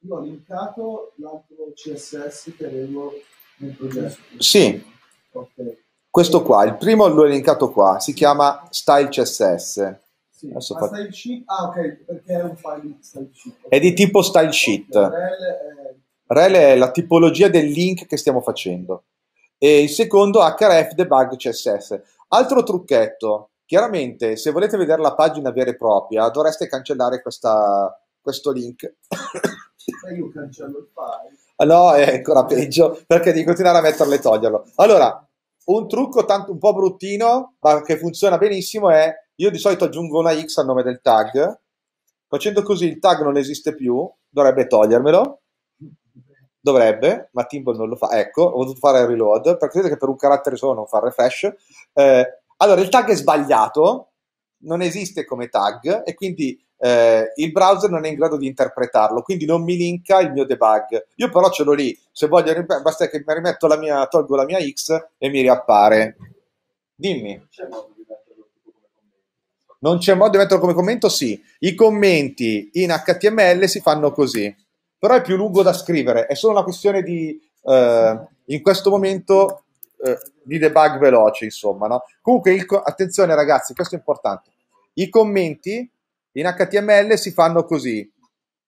Io ho linkato l'altro CSS che avevo
nel progetto. Sì. Okay. Questo qua, il primo l'ho linkato qua, si chiama style CSS. Sì, Adesso fa... style
sheet? Ah, ok, perché è un file di style sheet. Okay.
È di tipo style sheet. Okay, rel è la tipologia del link che stiamo facendo e il secondo href debug css. Altro trucchetto, chiaramente se volete vedere la pagina vera e propria dovreste cancellare questa, questo link.
Eh, io cancello il file.
Ah, no, è ancora peggio perché devi continuare a metterlo e toglierlo. Allora, un trucco tanto un po' bruttino, ma che funziona benissimo, è io di solito aggiungo una X al nome del tag. Facendo così il tag non esiste più, dovrebbe togliermelo dovrebbe, ma Timbal non lo fa. Ecco, ho dovuto fare il reload, perché vedete che per un carattere solo non fa refresh. Eh, allora, il tag è sbagliato, non esiste come tag e quindi eh, il browser non è in grado di interpretarlo, quindi non mi linka il mio debug. Io però ce l'ho lì, se voglio, basta che mi rimetto la mia, tolgo la mia X e mi riappare. Dimmi. non c'è modo di metterlo come commento? Sì. I commenti in HTML si fanno così però è più lungo da scrivere, è solo una questione di, eh, in questo momento, eh, di debug veloce, insomma. No? Comunque, il, attenzione ragazzi, questo è importante, i commenti in HTML si fanno così,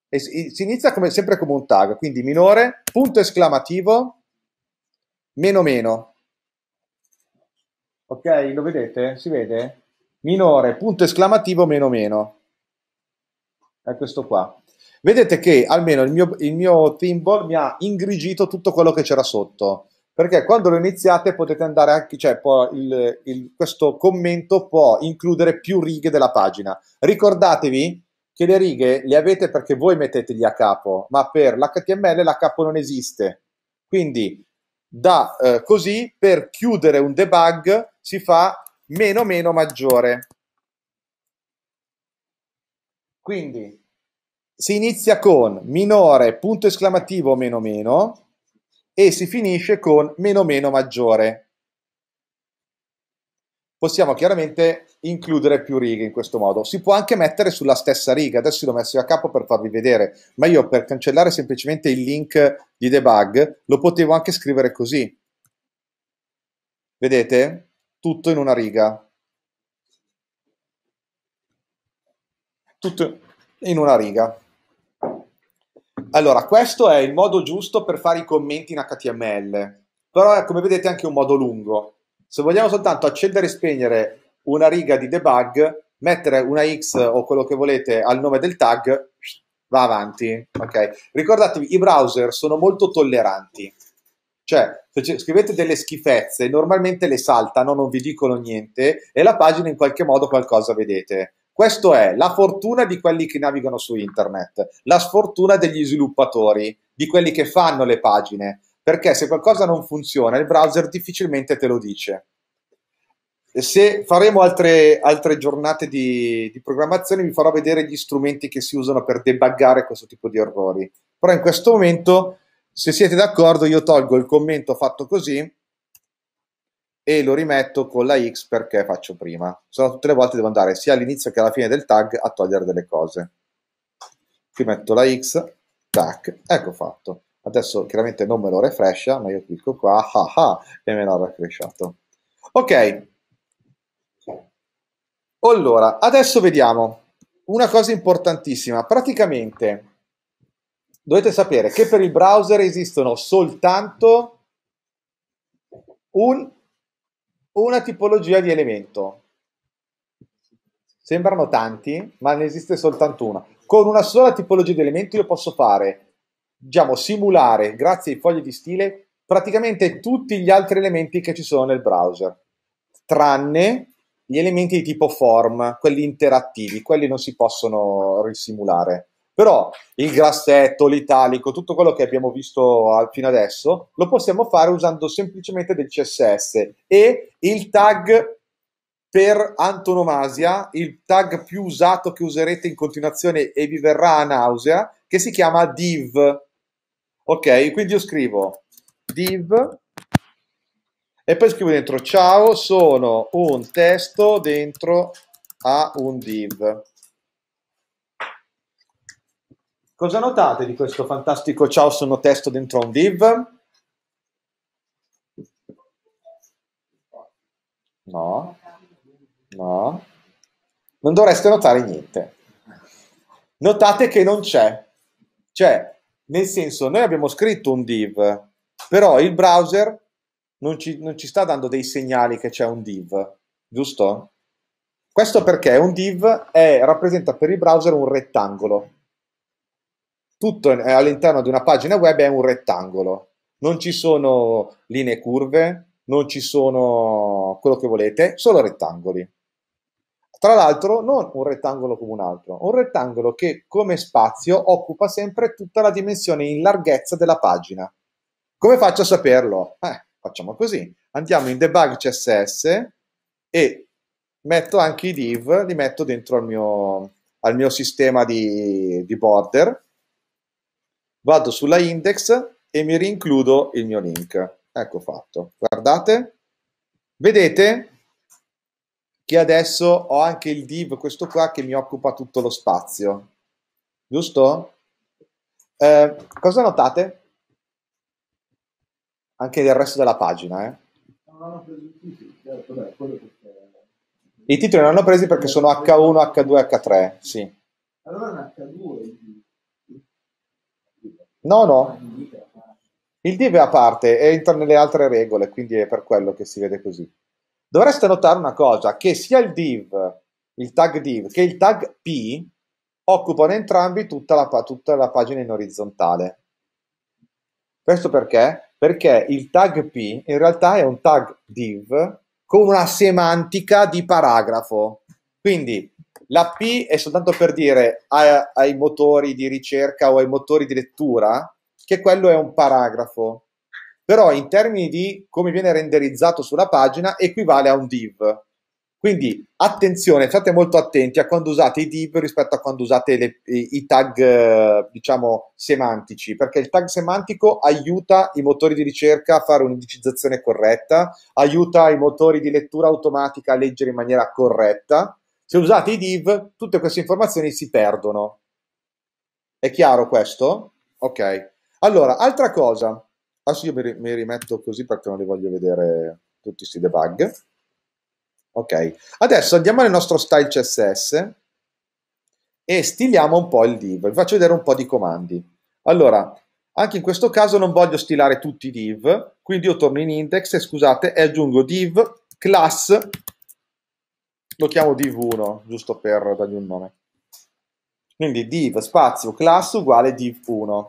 e si inizia come, sempre come un tag, quindi minore, punto esclamativo, meno meno. Ok, lo vedete? Si vede? Minore, punto esclamativo, meno meno. È questo qua. Vedete che almeno il mio, il mio pinball mi ha ingrigito tutto quello che c'era sotto perché quando lo iniziate potete andare anche, cioè il, il, questo commento può includere più righe della pagina. Ricordatevi che le righe le avete perché voi metteteli a capo, ma per l'HTML la capo non esiste. Quindi da eh, così per chiudere un debug si fa meno meno maggiore. Quindi si inizia con minore, punto esclamativo, meno meno e si finisce con meno meno maggiore. Possiamo chiaramente includere più righe in questo modo. Si può anche mettere sulla stessa riga, adesso l'ho messo a capo per farvi vedere, ma io per cancellare semplicemente il link di debug lo potevo anche scrivere così. Vedete? Tutto in una riga. Tutto in una riga. Allora, questo è il modo giusto per fare i commenti in HTML, però è, come vedete è anche un modo lungo. Se vogliamo soltanto accendere e spegnere una riga di debug, mettere una X o quello che volete al nome del tag, va avanti. Okay. Ricordatevi, i browser sono molto tolleranti. Cioè, se scrivete delle schifezze, normalmente le saltano, non vi dicono niente e la pagina in qualche modo qualcosa vedete. Questo è la fortuna di quelli che navigano su internet, la sfortuna degli sviluppatori, di quelli che fanno le pagine, perché se qualcosa non funziona il browser difficilmente te lo dice. Se faremo altre, altre giornate di, di programmazione vi farò vedere gli strumenti che si usano per debuggare questo tipo di errori. Però in questo momento, se siete d'accordo, io tolgo il commento fatto così e lo rimetto con la X perché faccio prima. Sennò tutte le volte devo andare sia all'inizio che alla fine del tag a togliere delle cose. Qui metto la X, tac, ecco fatto. Adesso chiaramente non me lo refrescia, ma io clicco qua, ah ah, e me l'ha refreshato. Ok. Allora, adesso vediamo una cosa importantissima. Praticamente dovete sapere che per il browser esistono soltanto un una tipologia di elemento. Sembrano tanti, ma ne esiste soltanto una. Con una sola tipologia di elemento io posso fare, diciamo, simulare, grazie ai fogli di stile, praticamente tutti gli altri elementi che ci sono nel browser, tranne gli elementi di tipo form, quelli interattivi, quelli non si possono risimulare. Però il grassetto, l'italico, tutto quello che abbiamo visto fino adesso, lo possiamo fare usando semplicemente del CSS e il tag per antonomasia, il tag più usato che userete in continuazione e vi verrà a nausea, che si chiama div. Ok, quindi io scrivo div e poi scrivo dentro ciao, sono un testo dentro a un div. Cosa notate di questo fantastico ciao sono testo dentro un div? No, no, non dovreste notare niente. Notate che non c'è, cioè, nel senso, noi abbiamo scritto un div, però il browser non ci, non ci sta dando dei segnali che c'è un div, giusto? Questo perché un div è, rappresenta per il browser un rettangolo tutto eh, all'interno di una pagina web è un rettangolo, non ci sono linee curve, non ci sono quello che volete, solo rettangoli. Tra l'altro non un rettangolo come un altro, un rettangolo che come spazio occupa sempre tutta la dimensione in larghezza della pagina. Come faccio a saperlo? Eh, facciamo così, andiamo in debug CSS e metto anche i div, li metto dentro al mio, al mio sistema di, di border vado sulla index e mi rincludo il mio link. Ecco fatto. Guardate, vedete che adesso ho anche il div, questo qua, che mi occupa tutto lo spazio. Giusto? Eh, cosa notate? Anche del resto della pagina, eh? I titoli non hanno presi perché sono H1, H2, H3, sì.
Allora è un H2,
No, no. Il div è a parte entra nelle altre regole, quindi è per quello che si vede così. Dovreste notare una cosa, che sia il div, il tag div, che il tag p occupano entrambi tutta la, tutta la pagina in orizzontale. Questo perché? Perché il tag p in realtà è un tag div con una semantica di paragrafo. Quindi la P è soltanto per dire a, ai motori di ricerca o ai motori di lettura che quello è un paragrafo, però in termini di come viene renderizzato sulla pagina equivale a un div. Quindi attenzione, state molto attenti a quando usate i div rispetto a quando usate le, i tag, diciamo, semantici, perché il tag semantico aiuta i motori di ricerca a fare un'indicizzazione corretta, aiuta i motori di lettura automatica a leggere in maniera corretta, se usate i div, tutte queste informazioni si perdono. È chiaro questo? Ok. Allora, altra cosa. Adesso io mi rimetto così perché non li voglio vedere tutti questi debug. Ok. Adesso andiamo nel nostro style CSS e stiliamo un po' il div. Vi faccio vedere un po' di comandi. Allora, anche in questo caso non voglio stilare tutti i div, quindi io torno in index e scusate, e aggiungo div class lo chiamo div1, giusto per dargli un nome. Quindi div spazio class uguale div1.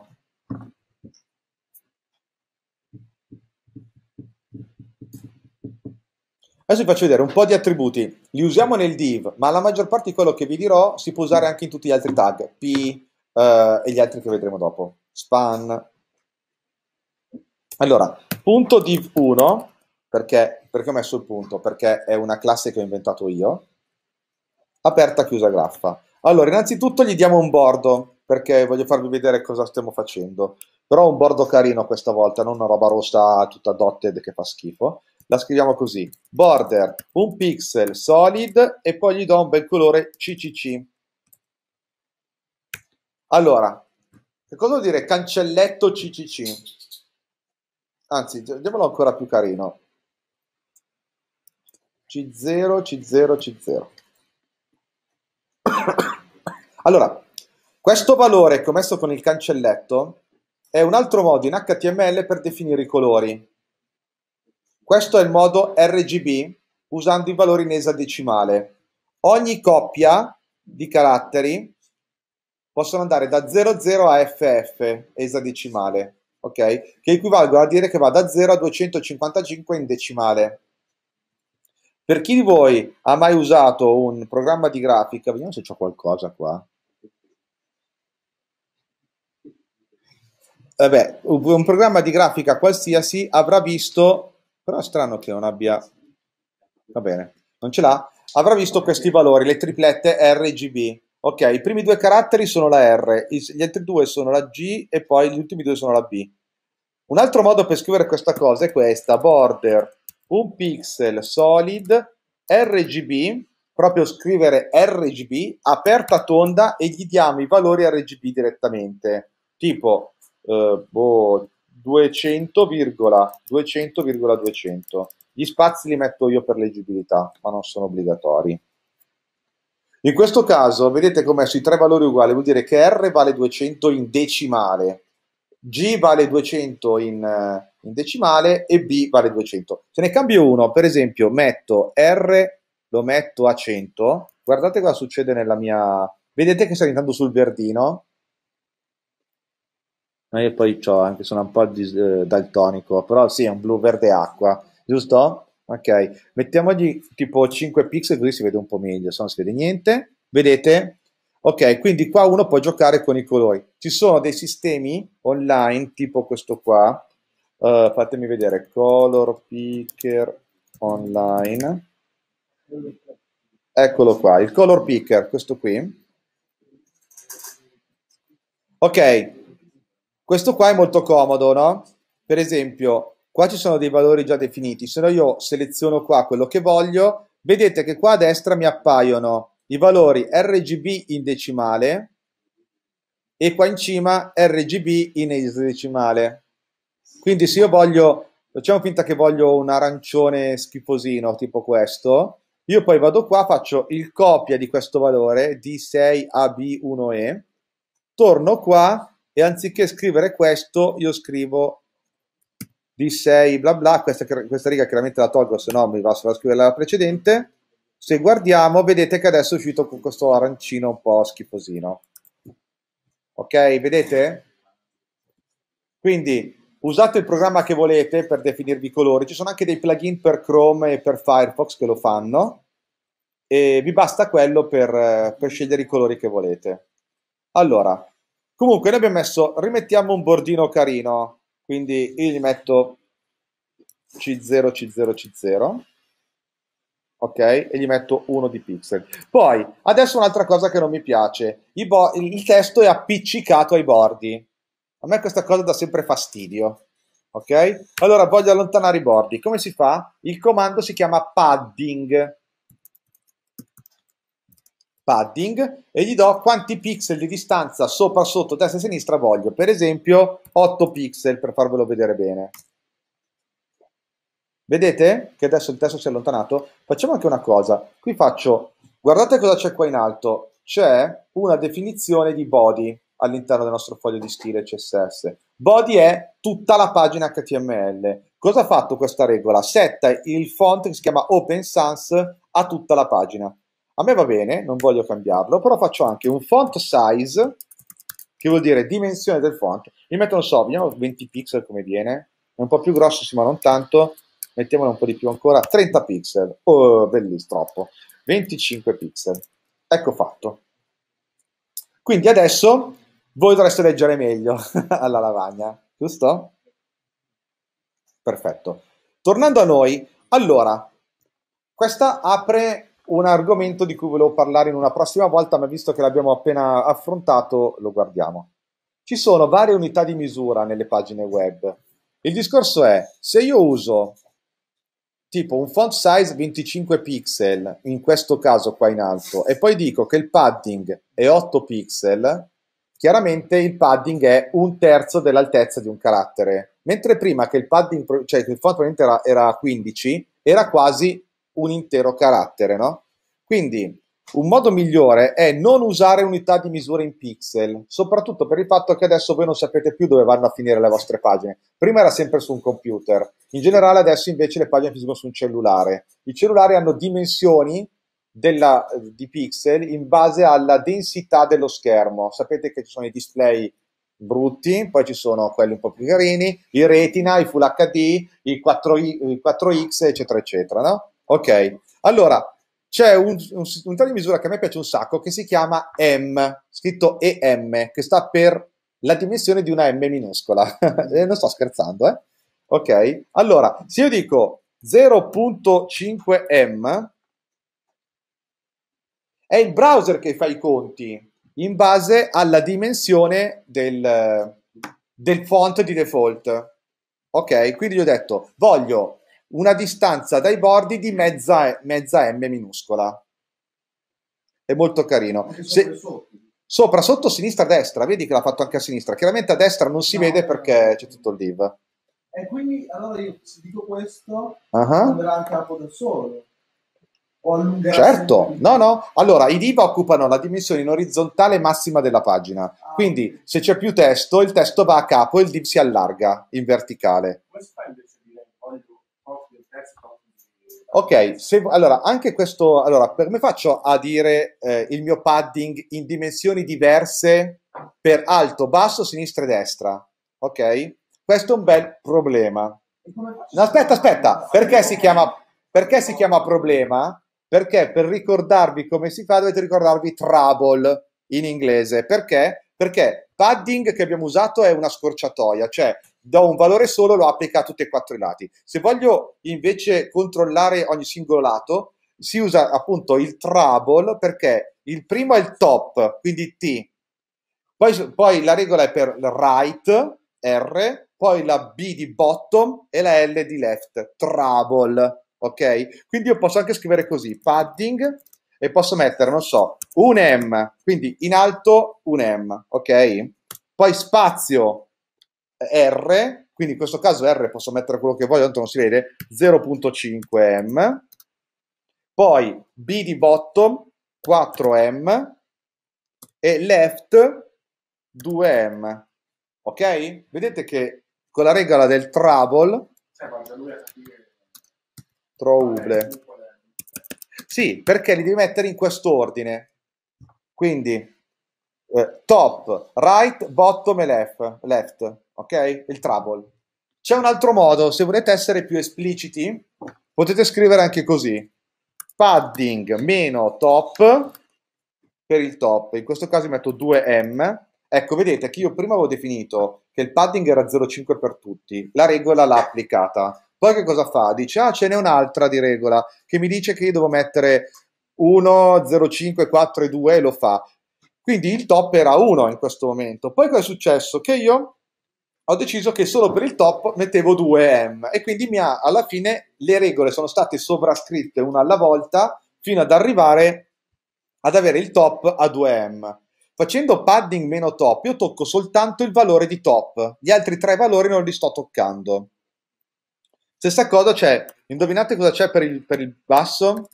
Adesso vi faccio vedere un po' di attributi. Li usiamo nel div, ma la maggior parte di quello che vi dirò si può usare anche in tutti gli altri tag, p eh, e gli altri che vedremo dopo. Span. Allora, punto div1, perché perché ho messo il punto? Perché è una classe che ho inventato io. Aperta, chiusa, graffa. Allora, innanzitutto gli diamo un bordo, perché voglio farvi vedere cosa stiamo facendo. Però un bordo carino questa volta, non una roba rossa tutta dotted che fa schifo. La scriviamo così. Border, un pixel solid e poi gli do un bel colore CCC. Allora, che cosa vuol dire cancelletto CCC? Anzi, diamolo ancora più carino. C0, C0, C0. allora, questo valore che ho messo con il cancelletto è un altro modo in HTML per definire i colori. Questo è il modo RGB usando i valori in esadecimale. Ogni coppia di caratteri possono andare da 00 a FF esadecimale, ok? Che equivalgono a dire che va da 0 a 255 in decimale. Per chi di voi ha mai usato un programma di grafica, vediamo se c'è qualcosa qua. Vabbè, un programma di grafica qualsiasi avrà visto, però è strano che non abbia, va bene, non ce l'ha, avrà visto questi valori, le triplette RGB. Ok, i primi due caratteri sono la R, gli altri due sono la G e poi gli ultimi due sono la B. Un altro modo per scrivere questa cosa è questa, border un pixel solid RGB, proprio scrivere RGB, aperta tonda e gli diamo i valori RGB direttamente, tipo eh, boh, 200,200,200. Gli spazi li metto io per leggibilità, ma non sono obbligatori. In questo caso vedete come messo i tre valori uguali, vuol dire che R vale 200 in decimale, G vale 200 in eh, in decimale e B vale 200. Se ne cambio uno, per esempio, metto R, lo metto a 100, guardate cosa succede nella mia... Vedete che sta diventando sul verdino? Ma io poi ho anche, sono un po' dis- eh, daltonico, però sì, è un blu verde acqua, giusto? Ok, mettiamogli tipo 5 pixel così si vede un po' meglio, se non si vede niente. Vedete? Ok, quindi qua uno può giocare con i colori. Ci sono dei sistemi online tipo questo qua, eh, fatemi vedere, Color Picker Online. Eccolo qua, il Color Picker, questo qui. Ok, questo qua è molto comodo, no? Per esempio, qua ci sono dei valori già definiti, se no io seleziono qua quello che voglio, vedete che qua a destra mi appaiono i valori RGB in decimale e qua in cima RGB in esidecimale. Quindi se io voglio, facciamo finta che voglio un arancione schifosino tipo questo, io poi vado qua, faccio il copia di questo valore D6AB1E, torno qua e anziché scrivere questo io scrivo D6 bla bla, questa, questa riga chiaramente la tolgo se no mi va solo a scrivere la precedente, se guardiamo vedete che adesso è uscito con questo arancino un po' schifosino ok vedete quindi usate il programma che volete per definirvi i colori, ci sono anche dei plugin per Chrome e per Firefox che lo fanno e vi basta quello per, eh, per scegliere i colori che volete. Allora, comunque noi abbiamo messo, rimettiamo un bordino carino, quindi io gli metto C0, C0, C0 ok? E gli metto uno di pixel. Poi, adesso un'altra cosa che non mi piace, il, il testo è appiccicato ai bordi. A me questa cosa dà sempre fastidio. Ok? Allora voglio allontanare i bordi. Come si fa? Il comando si chiama padding. Padding e gli do quanti pixel di distanza sopra, sotto, destra e sinistra voglio. Per esempio 8 pixel per farvelo vedere bene. Vedete che adesso il testo si è allontanato? Facciamo anche una cosa. Qui faccio, guardate cosa c'è qua in alto. C'è una definizione di body all'interno del nostro foglio di stile CSS. Body è tutta la pagina HTML. Cosa ha fatto questa regola? Setta il font che si chiama Open Sans a tutta la pagina. A me va bene, non voglio cambiarlo, però faccio anche un font size, che vuol dire dimensione del font. Mi metto, non so, vediamo 20 pixel come viene, è un po' più grosso, sì, ma non tanto. Mettiamolo un po' di più ancora, 30 pixel. Oh, bellissimo, troppo. 25 pixel. Ecco fatto. Quindi adesso voi dovreste leggere meglio *laughs* alla lavagna, giusto? Perfetto. Tornando a noi, allora, questa apre un argomento di cui volevo parlare in una prossima volta, ma visto che l'abbiamo appena affrontato, lo guardiamo. Ci sono varie unità di misura nelle pagine web. Il discorso è, se io uso tipo un font size 25 pixel, in questo caso qua in alto, e poi dico che il padding è 8 pixel, Chiaramente il padding è un terzo dell'altezza di un carattere, mentre prima che il padding, cioè il font probabilmente era, era 15, era quasi un intero carattere, no? Quindi un modo migliore è non usare unità di misura in pixel, soprattutto per il fatto che adesso voi non sapete più dove vanno a finire le vostre pagine. Prima era sempre su un computer, in generale adesso invece le pagine finiscono su un cellulare. I cellulari hanno dimensioni della, eh, di pixel in base alla densità dello schermo. Sapete che ci sono i display brutti, poi ci sono quelli un po' più carini, i retina, i full HD, i, 4, 4X, eccetera, eccetera, no? Ok, allora c'è un, un, unità di misura che a me piace un sacco che si chiama M, scritto EM, che sta per la dimensione di una M minuscola. *laughs* Eh, non sto scherzando, eh? Ok, allora se io dico 0.5M, è il browser che fa i conti in base alla dimensione del, del font di default. Ok, quindi gli ho detto voglio una distanza dai bordi di mezza, mezza M minuscola. È molto carino. Se, sopra, sotto, sinistra, destra. Vedi che l'ha fatto anche a sinistra. Chiaramente a destra non si no, vede perché c'è tutto il div.
E quindi allora io se dico questo uh -huh. andrà anche a capo del sole o allungare? Certo,
no, no. Allora, i div occupano la dimensione in orizzontale massima della pagina. Ah. Quindi, se c'è più testo, il testo va a capo e il div si allarga in verticale. Ok, se, allora anche questo, allora per me faccio a dire eh, il mio padding in dimensioni diverse per alto, basso, sinistra e destra, ok? Questo è un bel problema. No, aspetta, aspetta, perché si chiama, perché si chiama problema? Perché per ricordarvi come si fa dovete ricordarvi trouble in inglese. Perché? Perché padding che abbiamo usato è una scorciatoia, cioè da un valore solo lo applica a tutti e quattro i lati. Se voglio invece controllare ogni singolo lato, si usa appunto il trouble perché il primo è il top, quindi T. Poi, poi la regola è per right, R, poi la B di bottom e la L di left, trouble ok? Quindi io posso anche scrivere così, padding, e posso mettere, non so, un M, quindi in alto un M, ok? Poi spazio eh, R, quindi in questo caso R posso mettere quello che voglio, tanto non si vede, 0.5M, poi B di bottom, 4M, e left, 2M, ok? Vedete che con la regola del travel... Sì, Trouble. Sì, perché li devi mettere in quest'ordine. Quindi eh, top, right, bottom e left, left, ok? Il trouble. C'è un altro modo, se volete essere più espliciti, potete scrivere anche così. Padding meno top per il top. In questo caso metto 2m. Ecco, vedete che io prima avevo definito che il padding era 0,5 per tutti. La regola l'ha applicata poi che cosa fa? Dice, ah, ce n'è un'altra di regola che mi dice che io devo mettere 1, 0, 5, 4 e 2 e lo fa. Quindi il top era 1 in questo momento. Poi cosa è successo? Che io ho deciso che solo per il top mettevo 2M e quindi ha, alla fine le regole sono state sovrascritte una alla volta fino ad arrivare ad avere il top a 2M. Facendo padding meno top io tocco soltanto il valore di top, gli altri tre valori non li sto toccando. Stessa cosa c'è, cioè, indovinate cosa c'è per il, per il basso?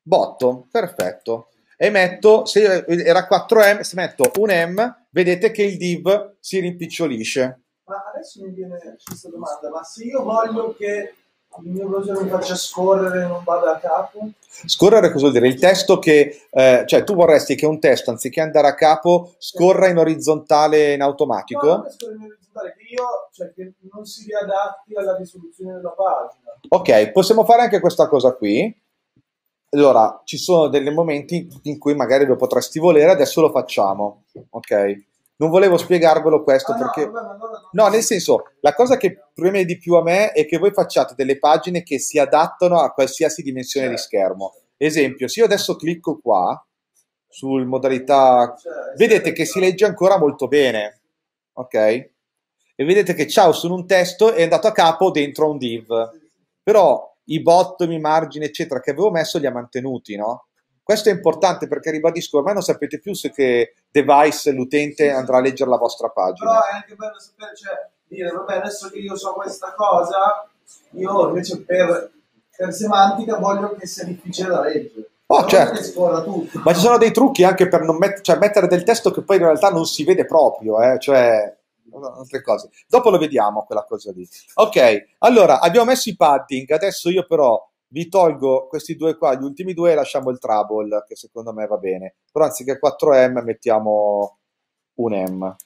Botto, perfetto. E metto, se era 4M, se metto un M, vedete che il div si rimpicciolisce.
Ma adesso mi viene questa domanda, ma se io voglio che il mio browser mi faccia scorrere e non vada a capo?
Scorrere cosa vuol dire? Il testo che, eh, cioè tu vorresti che un testo anziché andare a capo scorra in orizzontale in automatico? No, non
scorre in orizzontale, che io, cioè che non si riadatti alla risoluzione della pagina.
Ok, possiamo fare anche questa cosa qui. Allora, ci sono dei momenti in cui magari lo potresti volere, adesso lo facciamo. Ok non volevo spiegarvelo questo ah, perché... No, vabbè, allora no, nel senso, la cosa che preme di più a me è che voi facciate delle pagine che si adattano a qualsiasi dimensione certo. di schermo. Esempio, se io adesso clicco qua, sul modalità... Certo. vedete che si certo. legge ancora molto bene, ok? E vedete che ciao, sono un testo e è andato a capo dentro un div. Però i bottom, i margini, eccetera, che avevo messo li ha mantenuti, no? Questo è importante perché ribadisco, ormai non sapete più se che device l'utente andrà a leggere la vostra pagina. Però è
anche bello sapere, cioè, dire, vabbè, adesso che io so questa cosa, io invece per, per semantica voglio che sia difficile da leggere. Oh, certo. Ma
ci sono dei trucchi anche per non met- cioè, mettere del testo che poi in realtà non si vede proprio, eh? cioè altre cose. Dopo lo vediamo quella cosa lì. Ok, allora abbiamo messo i padding, adesso io però vi tolgo questi due qua, gli ultimi due, e lasciamo il trouble, che secondo me va bene. Però anziché 4M mettiamo un M.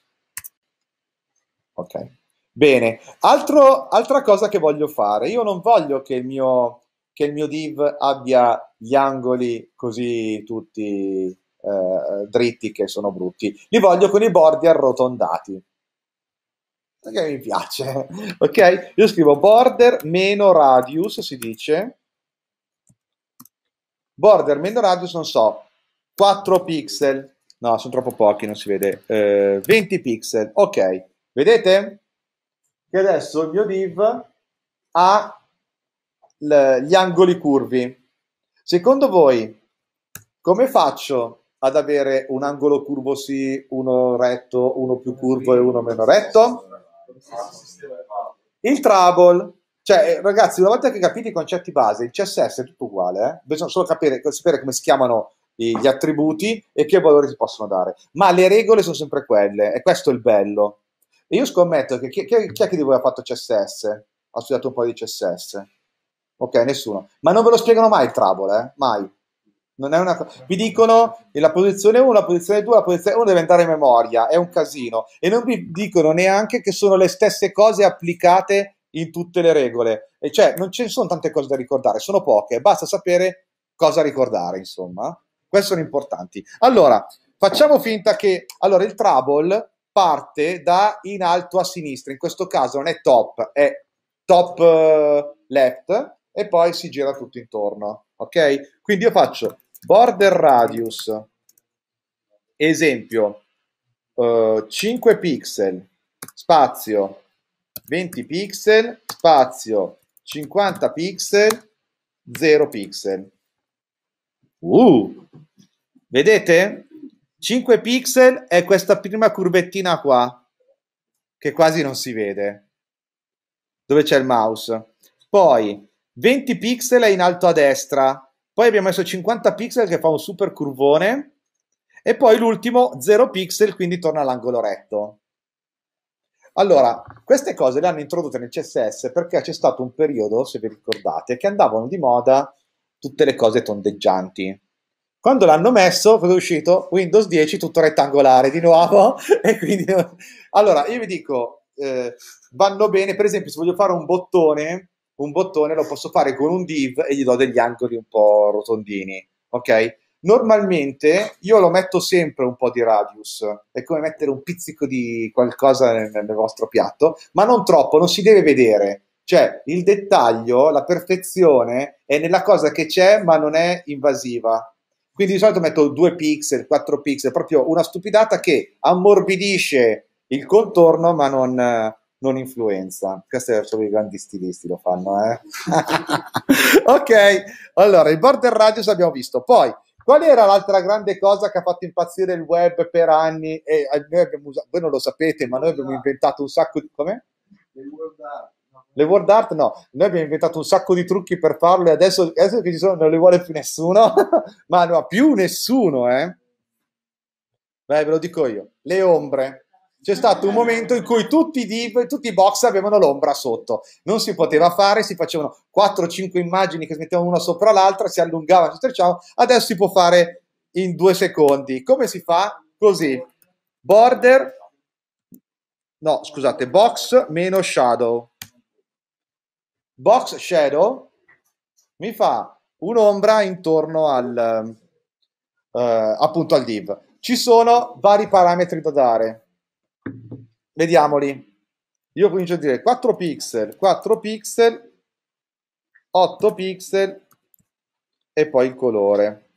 Ok. Bene, Altro, altra cosa che voglio fare, io non voglio che il, mio, che il mio div abbia gli angoli così tutti eh, dritti che sono brutti, li voglio con i bordi arrotondati perché mi piace, *laughs* ok? Io scrivo border meno radius, si dice, border meno radius non so 4 pixel no sono troppo pochi non si vede eh, 20 pixel ok vedete che adesso il mio div ha gli angoli curvi secondo voi come faccio ad avere un angolo curvo sì uno retto uno più curvo e uno meno retto il trouble cioè, eh, ragazzi, una volta che capite i concetti base, il CSS è tutto uguale, eh? bisogna solo capire, sapere come si chiamano gli attributi e che valori si possono dare. Ma le regole sono sempre quelle, e questo è il bello. E io scommetto che chi, chi, chi è che di voi ha fatto CSS? Ha studiato un po' di CSS? Ok, nessuno. Ma non ve lo spiegano mai il trabole, eh? mai. Non è una co- vi dicono la posizione 1, la posizione 2, la posizione 1 deve andare in memoria, è un casino. E non vi dicono neanche che sono le stesse cose applicate in tutte le regole. E cioè, non ci sono tante cose da ricordare, sono poche, basta sapere cosa ricordare, insomma. Queste sono importanti. Allora, facciamo finta che allora il trouble parte da in alto a sinistra, in questo caso non è top, è top uh, left e poi si gira tutto intorno, ok? Quindi io faccio border radius esempio uh, eh, 5 pixel spazio 20 pixel, spazio 50 pixel, 0 pixel. Uh, vedete? 5 pixel è questa prima curvettina qua, che quasi non si vede, dove c'è il mouse. Poi 20 pixel è in alto a destra, poi abbiamo messo 50 pixel che fa un super curvone, e poi l'ultimo 0 pixel, quindi torna all'angolo retto. Allora, queste cose le hanno introdotte nel CSS perché c'è stato un periodo, se vi ricordate, che andavano di moda tutte le cose tondeggianti. Quando l'hanno messo, cosa è uscito? Windows 10 tutto rettangolare di nuovo. *laughs* E quindi... Allora, io vi dico, eh, vanno bene, per esempio, se voglio fare un bottone, un bottone lo posso fare con un div e gli do degli angoli un po' rotondini, ok? Normalmente io lo metto sempre un po' di radius, è come mettere un pizzico di qualcosa nel, nel vostro piatto, ma non troppo, non si deve vedere. Cioè, il dettaglio, la perfezione è nella cosa che c'è, ma non è invasiva. Quindi di solito metto 2 pixel, 4 pixel, proprio una stupidata che ammorbidisce il contorno, ma non, non influenza. Questi sono i grandi stilisti, lo fanno. Eh? *laughs* ok, allora il border radius abbiamo visto. Poi Qual era l'altra grande cosa che ha fatto impazzire il web per anni? E eh, noi abbiamo usato, voi non lo sapete, ma noi abbiamo inventato un sacco di.
Come? Le word art.
No. Le word art no, noi abbiamo inventato un sacco di trucchi per farlo e adesso, adesso che ci sono non le vuole più nessuno, *laughs* ma no, più nessuno, eh? Beh, ve lo dico io, le ombre c'è stato un momento in cui tutti i div, tutti i box avevano l'ombra sotto, non si poteva fare, si facevano 4-5 immagini che mettevano una sopra l'altra, si allungavano, si strecciavano, adesso si può fare in due secondi. Come si fa? Così, border, no scusate, box meno shadow, box shadow mi fa un'ombra intorno al, eh, appunto al div. Ci sono vari parametri da dare Vediamoli. Io comincio a dire 4 pixel, 4 pixel, 8 pixel e poi il colore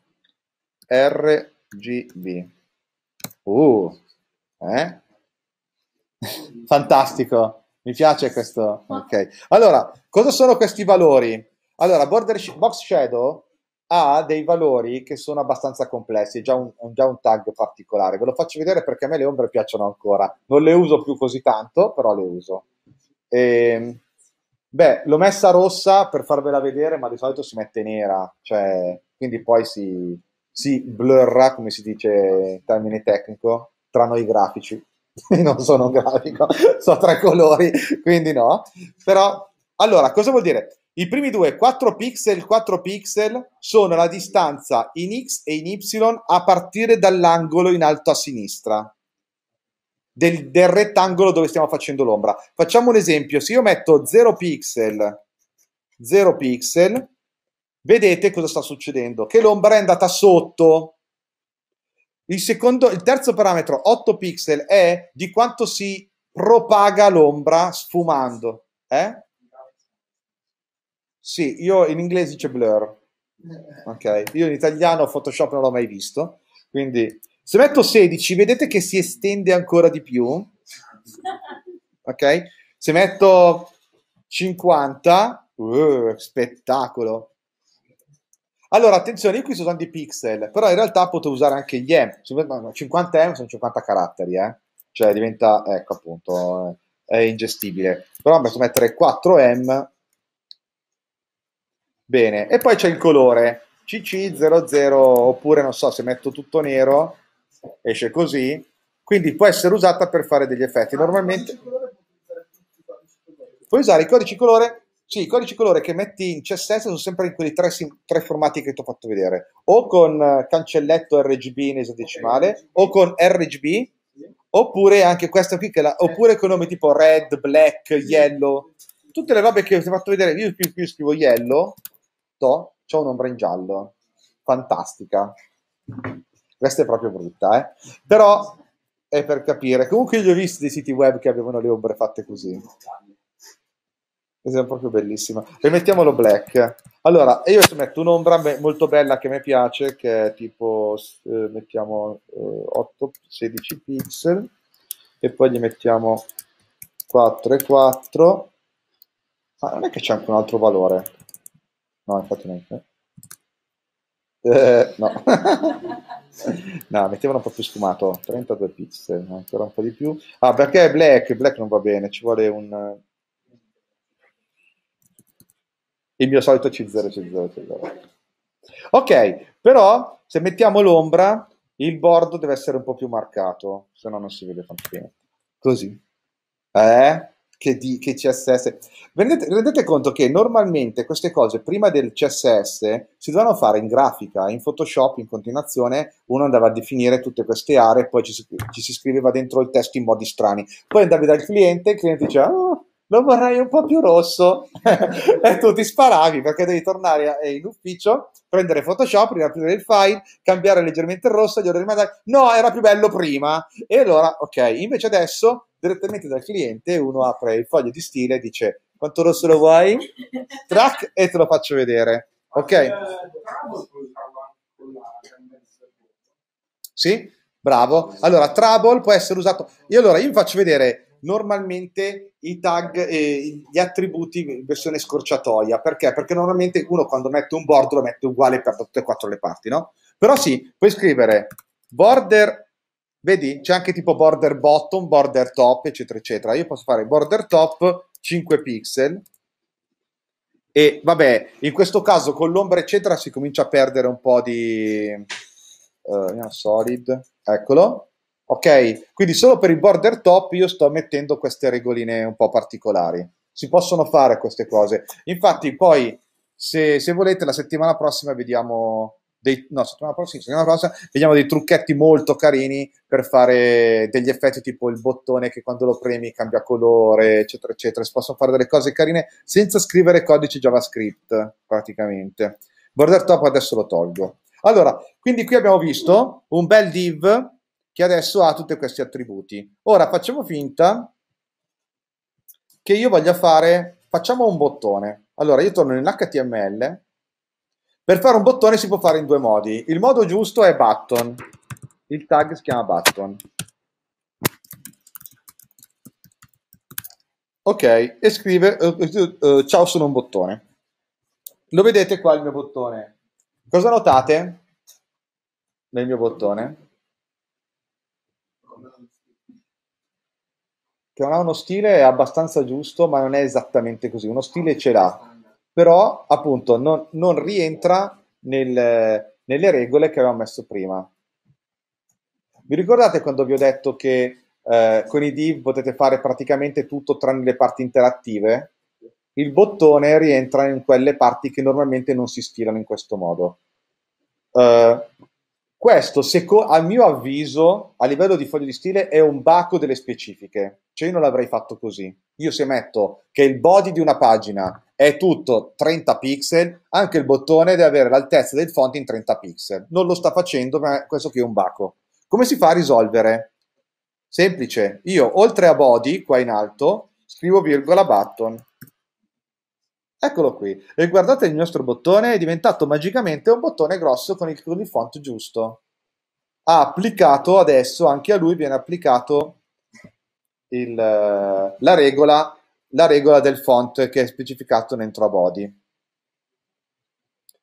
RGB. Uh, eh? *laughs* Fantastico, mi piace questo. Ok, allora cosa sono questi valori? Allora, border box shadow ha dei valori che sono abbastanza complessi, è già un, già un, tag particolare. Ve lo faccio vedere perché a me le ombre piacciono ancora. Non le uso più così tanto, però le uso. E, ehm, beh, l'ho messa rossa per farvela vedere, ma di solito si mette nera, cioè, quindi poi si, si blurra, come si dice in termine tecnico, tra noi grafici. *laughs* non sono un grafico, *laughs* so tre colori, quindi no. Però, allora, cosa vuol dire? I primi due, 4 pixel, 4 pixel, sono la distanza in x e in y a partire dall'angolo in alto a sinistra del, del rettangolo dove stiamo facendo l'ombra. Facciamo un esempio, se io metto 0 pixel, 0 pixel, vedete cosa sta succedendo, che l'ombra è andata sotto. Il, secondo, il terzo parametro, 8 pixel, è di quanto si propaga l'ombra sfumando. Eh? Sì, io in inglese c'è blur. Ok, io in italiano Photoshop non l'ho mai visto, quindi se metto 16 vedete che si estende ancora di più. Ok? Se metto 50, uh, spettacolo. Allora, attenzione, io qui sono tanti pixel, però in realtà potevo usare anche gli M. 50 M sono 50 caratteri, eh? Cioè diventa, ecco appunto, eh, è ingestibile. Però posso mettere 4M Bene, e poi c'è il colore CC00 oppure non so se metto tutto nero esce così, quindi può essere usata per fare degli effetti. Normalmente puoi usare i codici colore, sì, i codici colore che metti in CSS sono sempre in quei tre, tre formati che ti ho fatto vedere, o con eh, cancelletto RGB in esadecimale, o con RGB, oppure anche questa qui, che la, oppure con nomi tipo red, black, yellow, tutte le robe che ti ho fatto vedere, io qui, qui scrivo yellow, sotto c'è un'ombra in giallo, fantastica. Questa è proprio brutta, eh? però è per capire. Comunque io ho visto dei siti web che avevano le ombre fatte così. Questa è proprio bellissima. Rimettiamolo black. Allora, io adesso metto un'ombra molto bella che mi piace, che è tipo, eh, mettiamo eh, 8, 16 pixel, e poi gli mettiamo 4 e 4. Ma non è che c'è anche un altro valore? No, infatti non c'è. Eh, no. *laughs* no, mettevano un po' più sfumato. 32 pixel, ancora un po' di più. Ah, perché è black? Black non va bene, ci vuole un... Il mio solito C0, C0, C0. Ok, però se mettiamo l'ombra, il bordo deve essere un po' più marcato, se no non si vede tanto bene. Così. Eh? che di che CSS. Rendete, rendete conto che normalmente queste cose prima del CSS si dovevano fare in grafica, in Photoshop in continuazione, uno andava a definire tutte queste aree, poi ci, ci si scriveva dentro il testo in modi strani. Poi andavi dal cliente, il cliente diceva... Oh, lo vorrei un po' più rosso *laughs* e tu ti sparavi perché devi tornare in ufficio, prendere Photoshop, riaprire il file, cambiare leggermente il rosso, gli mandare. no, era più bello prima e allora ok, invece adesso direttamente dal cliente, uno apre il foglio di stile e dice quanto rosso lo vuoi? Track e te lo faccio vedere. Ok? Sì? Bravo. Allora, Trouble può essere usato. Io allora, io vi faccio vedere normalmente i tag, eh, gli attributi in versione scorciatoia. Perché? Perché normalmente uno quando mette un bordo lo mette uguale per tutte e quattro le parti, no? Però sì, puoi scrivere border Vedi, c'è anche tipo border bottom, border top, eccetera, eccetera. Io posso fare border top 5 pixel. E vabbè, in questo caso con l'ombra, eccetera, si comincia a perdere un po' di uh, solid. Eccolo. Ok, quindi solo per il border top io sto mettendo queste regoline un po' particolari. Si possono fare queste cose. Infatti, poi, se, se volete, la settimana prossima vediamo dei, no, settimana prossima, settimana prossima vediamo dei trucchetti molto carini per fare degli effetti tipo il bottone che quando lo premi cambia colore, eccetera, eccetera. Si possono fare delle cose carine senza scrivere codice JavaScript, praticamente. Border top adesso lo tolgo. Allora, quindi qui abbiamo visto un bel div che adesso ha tutti questi attributi. Ora facciamo finta che io voglia fare, facciamo un bottone. Allora, io torno in HTML per fare un bottone si può fare in due modi. Il modo giusto è button. Il tag si chiama button. Ok, e scrive uh, eh, uh, eh, eh, ciao sono un bottone. Lo vedete qua il mio bottone. Cosa notate nel mio bottone? Che non ha uno stile abbastanza giusto, ma non è esattamente così. Uno stile ce l'ha però appunto non, non rientra nel, nelle regole che avevamo messo prima. Vi ricordate quando vi ho detto che eh, con i div potete fare praticamente tutto tranne le parti interattive? Il bottone rientra in quelle parti che normalmente non si stilano in questo modo. Uh, questo, seco- a mio avviso, a livello di foglio di stile, è un baco delle specifiche. Cioè, io non l'avrei fatto così. Io se metto che il body di una pagina è tutto 30 pixel, anche il bottone deve avere l'altezza del font in 30 pixel. Non lo sta facendo, ma questo qui è un baco. Come si fa a risolvere? Semplice. Io, oltre a body, qua in alto, scrivo virgola button. Eccolo qui. E guardate il nostro bottone, è diventato magicamente un bottone grosso con il, con il font giusto. Ha applicato adesso, anche a lui viene applicato il, eh, la, regola, la regola del font che è specificato dentro a body.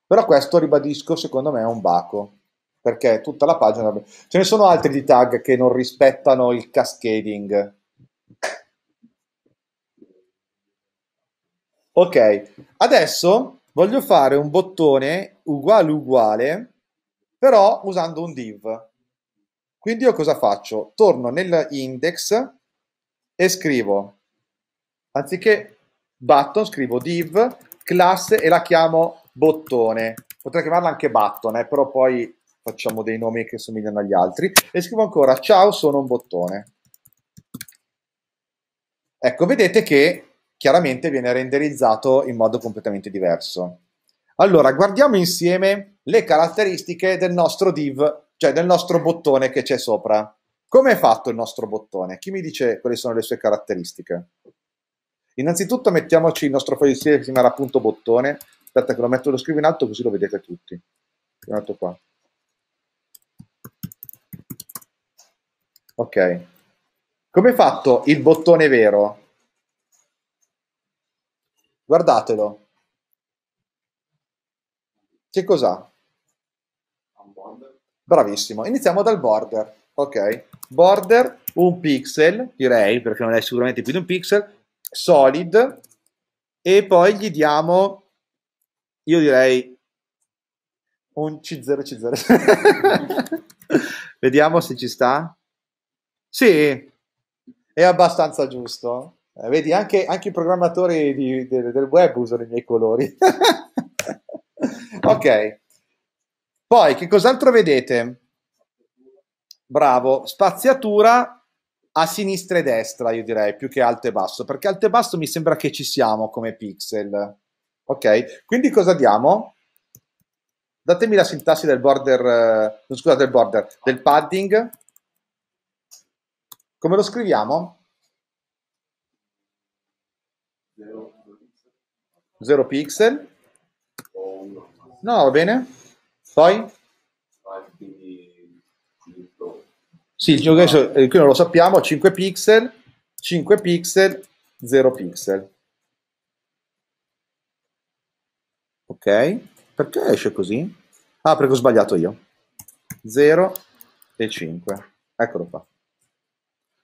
Però questo, ribadisco, secondo me è un baco perché tutta la pagina ce ne sono altri di tag che non rispettano il cascading Ok, adesso voglio fare un bottone uguale uguale, però usando un div. Quindi io cosa faccio? Torno nell'index e scrivo, anziché button, scrivo div, classe e la chiamo bottone. Potrei chiamarla anche button, eh, però poi facciamo dei nomi che somigliano agli altri. E scrivo ancora, ciao, sono un bottone. Ecco, vedete che chiaramente viene renderizzato in modo completamente diverso. Allora, guardiamo insieme le caratteristiche del nostro div, cioè del nostro bottone che c'è sopra. Come è fatto il nostro bottone? Chi mi dice quali sono le sue caratteristiche? Innanzitutto mettiamoci il nostro foglio di stile che si chiamerà appunto bottone. Aspetta che lo metto, lo scrivo in alto così lo vedete tutti. In alto qua. Ok. Come è fatto il bottone vero? Guardatelo. Che cos'ha? Bravissimo. Iniziamo dal border. Ok. Border, un pixel, direi, perché non è sicuramente più di un pixel, solid, e poi gli diamo, io direi, un C0, C0. *laughs* Vediamo se ci sta. Sì, è abbastanza giusto. Eh, vedi, anche, anche, i programmatori di, del, del web usano i miei colori. *laughs* ok. Poi, che cos'altro vedete? Bravo, spaziatura a sinistra e destra, io direi, più che alto e basso, perché alto e basso mi sembra che ci siamo come pixel. Ok, quindi cosa diamo? Datemi la sintassi del border, eh, scusate, del border, del padding. Come lo scriviamo?
0 pixel.
No, va bene. Poi? Sì, il gioco eh, qui non lo sappiamo, 5 pixel, 5 pixel, 0 pixel. Ok, perché esce così? Ah, perché ho sbagliato io. 0 e 5. Eccolo qua.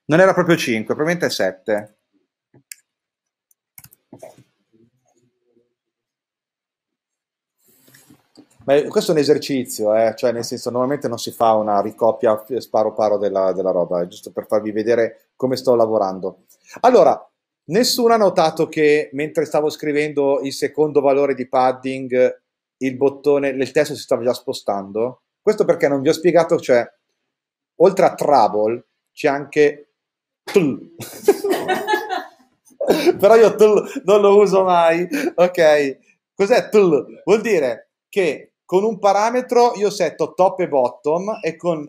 Non era proprio 5, probabilmente è 7. Ma questo è un esercizio, eh? cioè nel senso normalmente non si fa una ricopia sparo paro della, della roba, è giusto per farvi vedere come sto lavorando. Allora, nessuno ha notato che mentre stavo scrivendo il secondo valore di padding il bottone, il testo si stava già spostando? Questo perché non vi ho spiegato, cioè oltre a trouble c'è anche *laughs* Però io tl non lo uso mai, ok? Cos'è tl? Vuol dire che con un parametro io setto top e bottom e con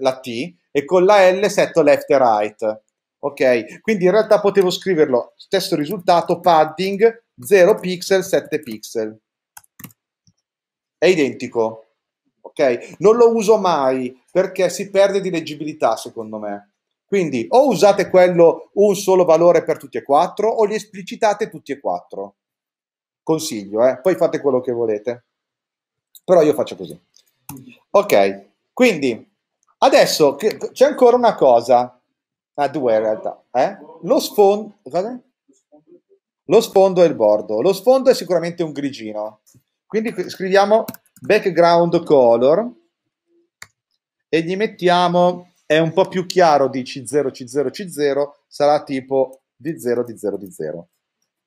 la T e con la L setto left e right. Ok, quindi in realtà potevo scriverlo stesso risultato padding 0 pixel 7 pixel. È identico. Ok, non lo uso mai perché si perde di leggibilità, secondo me. Quindi o usate quello un solo valore per tutti e quattro o li esplicitate tutti e quattro. Consiglio, eh? poi fate quello che volete però io faccio così. Ok, quindi adesso c'è ancora una cosa, ah, due in realtà, eh? lo, sfondo, lo sfondo e il bordo. Lo sfondo è sicuramente un grigino, quindi scriviamo background color e gli mettiamo, è un po' più chiaro di C0, C0, C0, sarà tipo D0, D0, D0.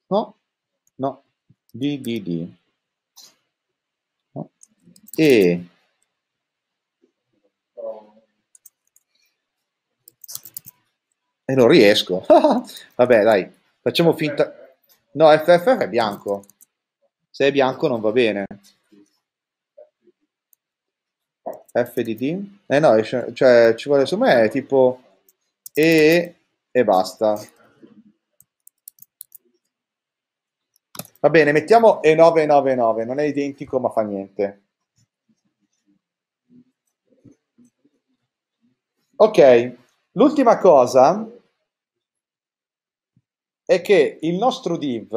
No? No, D, D, D e e non riesco *laughs* vabbè dai facciamo finta no FFF è bianco se è bianco non va bene FDD eh no cioè ci vuole insomma è tipo e e basta Va bene, mettiamo E9 non è identico ma fa niente. Ok, l'ultima cosa è che il nostro div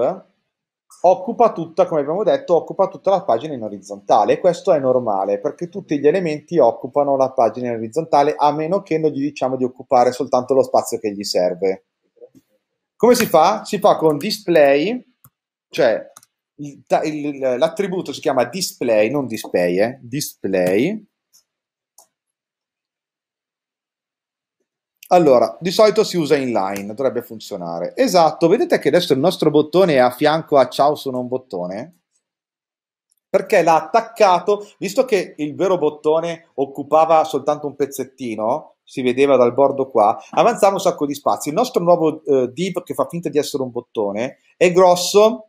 occupa tutta, come abbiamo detto, occupa tutta la pagina in orizzontale. Questo è normale perché tutti gli elementi occupano la pagina in orizzontale a meno che non gli diciamo di occupare soltanto lo spazio che gli serve. Come si fa? Si fa con display, cioè l'attributo si chiama display, non display, eh, display Allora, di solito si usa inline, dovrebbe funzionare. Esatto, vedete che adesso il nostro bottone è a fianco a ciao sono un bottone? Perché l'ha attaccato, visto che il vero bottone occupava soltanto un pezzettino, si vedeva dal bordo qua, avanzava un sacco di spazi. Il nostro nuovo eh, div che fa finta di essere un bottone è grosso,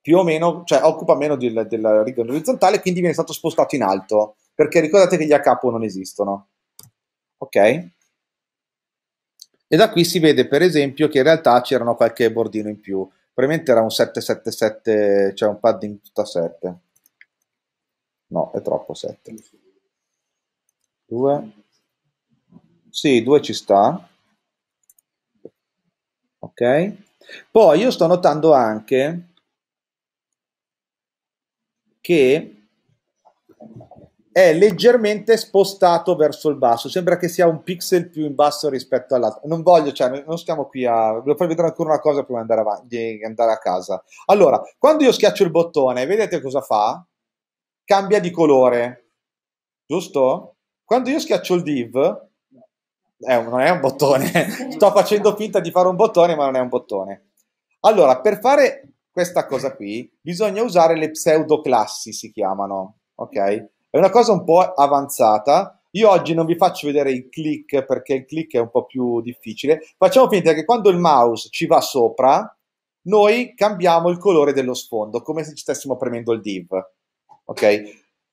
più o meno, cioè occupa meno del, della riga orizzontale, quindi viene stato spostato in alto, perché ricordate che gli a capo non esistono. Ok? E da qui si vede per esempio che in realtà c'erano qualche bordino in più, probabilmente era un 777, cioè un padding tutta 7. No, è troppo 7. 2. Sì, 2 ci sta. Ok. Poi io sto notando anche che è leggermente spostato verso il basso, sembra che sia un pixel più in basso rispetto all'altro. Non voglio, cioè, non stiamo qui a. Ve lo far vedere ancora una cosa prima di andare, avanti, di andare a casa. Allora, quando io schiaccio il bottone, vedete cosa fa? Cambia di colore, giusto? Quando io schiaccio il div, è non è un bottone, *laughs* sto facendo finta di fare un bottone, ma non è un bottone. Allora, per fare questa cosa qui, bisogna usare le pseudo classi, si chiamano, ok? È una cosa un po' avanzata. Io oggi non vi faccio vedere il click perché il click è un po' più difficile. Facciamo finta che quando il mouse ci va sopra, noi cambiamo il colore dello sfondo, come se ci stessimo premendo il div. Ok?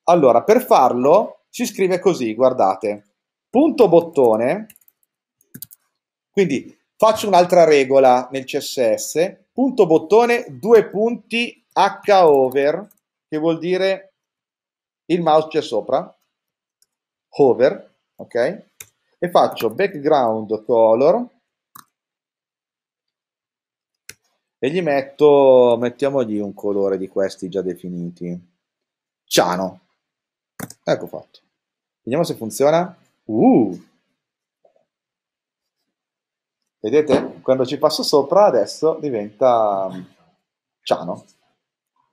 Allora, per farlo si scrive così, guardate. Punto bottone. Quindi faccio un'altra regola nel CSS. Punto bottone, due punti H over, che vuol dire il mouse c'è sopra, hover, ok? E faccio background color e gli metto, mettiamogli un colore di questi già definiti, ciano. Ecco fatto. Vediamo se funziona. Uh! Vedete? Quando ci passo sopra adesso diventa um, ciano.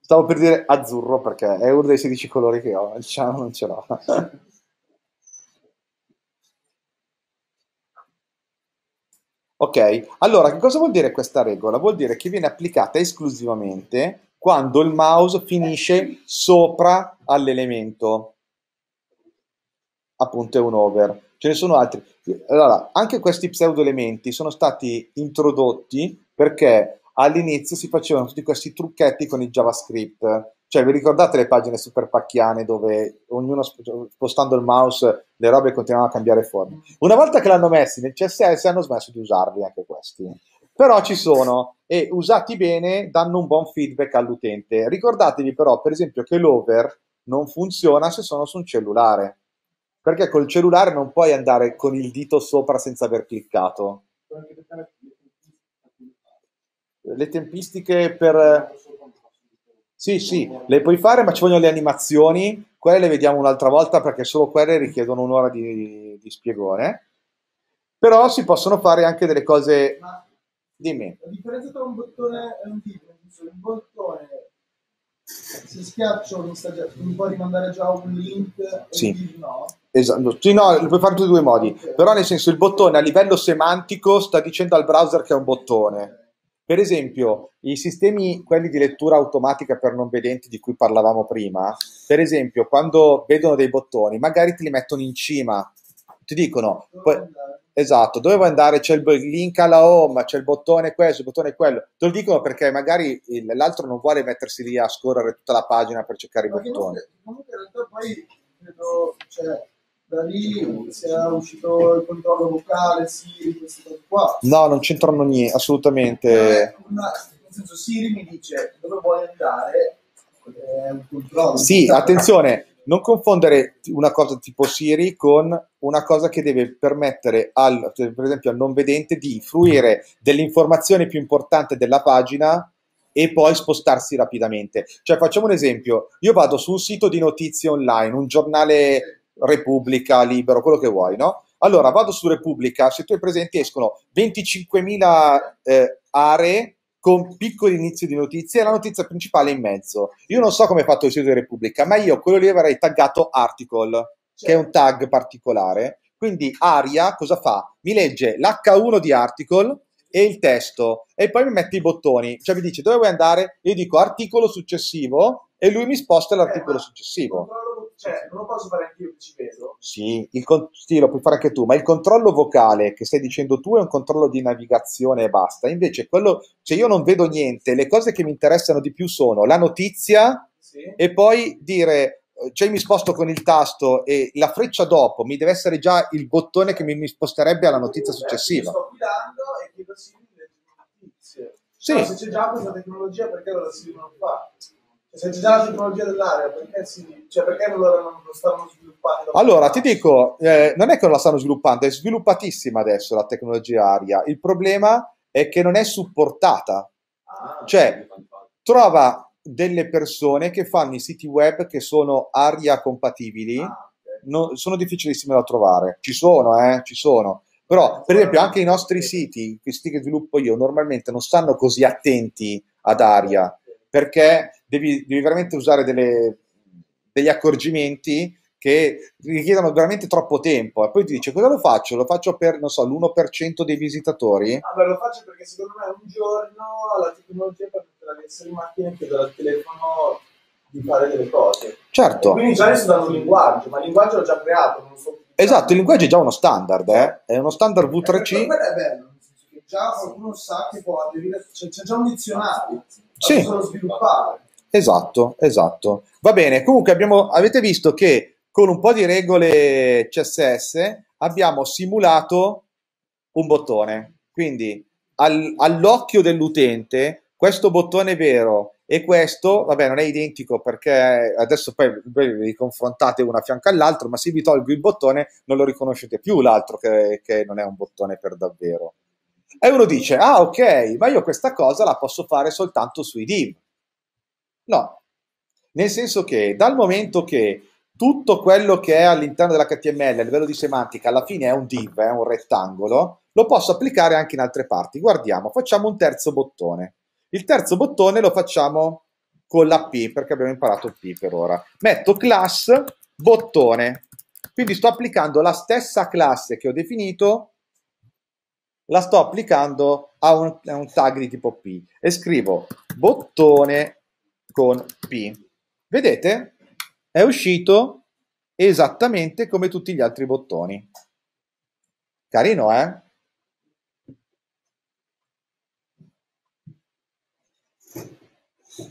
Stavo per dire azzurro perché è uno dei 16 colori che ho, il ciano non ce l'ho. *laughs* ok, allora che cosa vuol dire questa regola? Vuol dire che viene applicata esclusivamente quando il mouse finisce sopra all'elemento. Appunto è un over. Ce ne sono altri. Allora, anche questi pseudo elementi sono stati introdotti perché all'inizio si facevano tutti questi trucchetti con il JavaScript. Cioè, vi ricordate le pagine super pacchiane dove ognuno spostando il mouse le robe continuavano a cambiare forma? Una volta che l'hanno messi nel CSS hanno smesso di usarli anche questi. Però ci sono e usati bene danno un buon feedback all'utente. Ricordatevi però, per esempio, che l'over non funziona se sono su un cellulare. Perché col cellulare non puoi andare con il dito sopra senza aver cliccato.
Puoi anche toccare
le tempistiche per... Sì, sì, le puoi fare, ma ci vogliono le animazioni, quelle le vediamo un'altra volta perché solo quelle richiedono un'ora di, di spiegone. Però si possono fare anche delle cose... Ma Dimmi.
La differenza tra un bottone e un tipo, un bottone se schiaccio mi, sta già, mi può rimandare già un link e sì. no?
Esatto, sì, no, lo puoi fare in tutti due i modi, okay. però nel senso il bottone a livello semantico sta dicendo al browser che è un bottone per esempio, i sistemi, quelli di lettura automatica per non vedenti di cui parlavamo prima, per esempio, quando vedono dei bottoni, magari te li mettono in cima, ti dicono, dove esatto, dove vuoi andare? C'è il link alla home, c'è il bottone questo, il bottone quello. Te lo dicono perché magari l'altro non vuole mettersi lì a scorrere tutta la pagina per cercare Ma i bottoni.
Comunque, comunque in realtà poi, credo, cioè da lì è uscito il controllo vocale, Siri, queste cose qua.
No, non c'entrano niente, assolutamente. Eh,
una, nel senso, Siri mi dice dove vuoi andare, è eh, un controllo. Sì, attenzione,
non confondere una cosa tipo Siri con una cosa che deve permettere al, cioè, per esempio, al non vedente di fruire dell'informazione più importante della pagina e poi spostarsi rapidamente. Cioè, facciamo un esempio: io vado su un sito di notizie online, un giornale Repubblica, Libero, quello che vuoi, no? Allora vado su Repubblica, se tu hai presente escono 25.000 eh, aree con piccoli inizi di notizie e la notizia principale in mezzo. Io non so come è fatto il sito di Repubblica, ma io quello lì avrei taggato article, che è un tag particolare. Quindi Aria cosa fa? Mi legge l'H1 di article e il testo e poi mi mette i bottoni, cioè mi dice dove vuoi andare, io dico articolo successivo e lui mi sposta l'articolo successivo
cioè non lo posso fare anch'io che ci vedo.
Sì, con- sì, lo puoi fare anche tu, ma il controllo vocale che stai dicendo tu è un controllo di navigazione e basta. Invece quello, cioè io non vedo niente, le cose che mi interessano di più sono la notizia sì. e poi dire eh, cioè mi sposto con il tasto e la freccia dopo mi deve essere già il bottone che mi, mi sposterebbe alla notizia eh, successiva. Sto
guidando e chiedo sì, sì. No, se c'è già questa tecnologia perché allora si non fa? Se ci dà la tecnologia dell'area, perché, si, cioè perché non, lo, stanno sviluppando? Allora,
ti dico, eh, non è che non la stanno sviluppando, è sviluppatissima adesso la tecnologia aria. Il problema è che non è supportata. Ah, cioè, trova delle persone che fanno i siti web che sono aria compatibili. Ah, okay. no, sono difficilissime da trovare. Ci sono, eh, ci sono. Però, eh, per esempio, anche i nostri siti, questi che sviluppo io, normalmente non stanno così attenti ad aria perché devi, devi veramente usare delle, degli accorgimenti che richiedono veramente troppo tempo e poi ti dice cosa lo faccio? Lo faccio per, non so, l'1% dei visitatori?
Allora ah, lo faccio perché secondo me un giorno la tecnologia permetterà di essere in macchina e chiedere al telefono di fare delle cose. Certo. E quindi già ne sto un linguaggio, ma il linguaggio l'ho già creato, non so.
Esatto, il linguaggio è già uno standard, eh? è uno standard V3C. Eh, quello
è bello, nel senso che già qualcuno sa che può aderire, cioè, c'è già un dizionario, sì. solo sviluppare.
Esatto, esatto. Va bene, comunque abbiamo, avete visto che con un po' di regole CSS abbiamo simulato un bottone. Quindi al, all'occhio dell'utente questo bottone vero e questo, vabbè, non è identico perché adesso poi, poi li confrontate uno a fianco all'altro, ma se vi tolgo il bottone non lo riconoscete più l'altro che, che non è un bottone per davvero. E uno dice, ah ok, ma io questa cosa la posso fare soltanto sui div. No, nel senso che dal momento che tutto quello che è all'interno dell'HTML a livello di semantica alla fine è un div, è un rettangolo, lo posso applicare anche in altre parti. Guardiamo, facciamo un terzo bottone. Il terzo bottone lo facciamo con la P perché abbiamo imparato P per ora. Metto class bottone, quindi sto applicando la stessa classe che ho definito, la sto applicando a un, a un tag di tipo P e scrivo bottone con P. Vedete? È uscito esattamente come tutti gli altri bottoni. Carino, eh?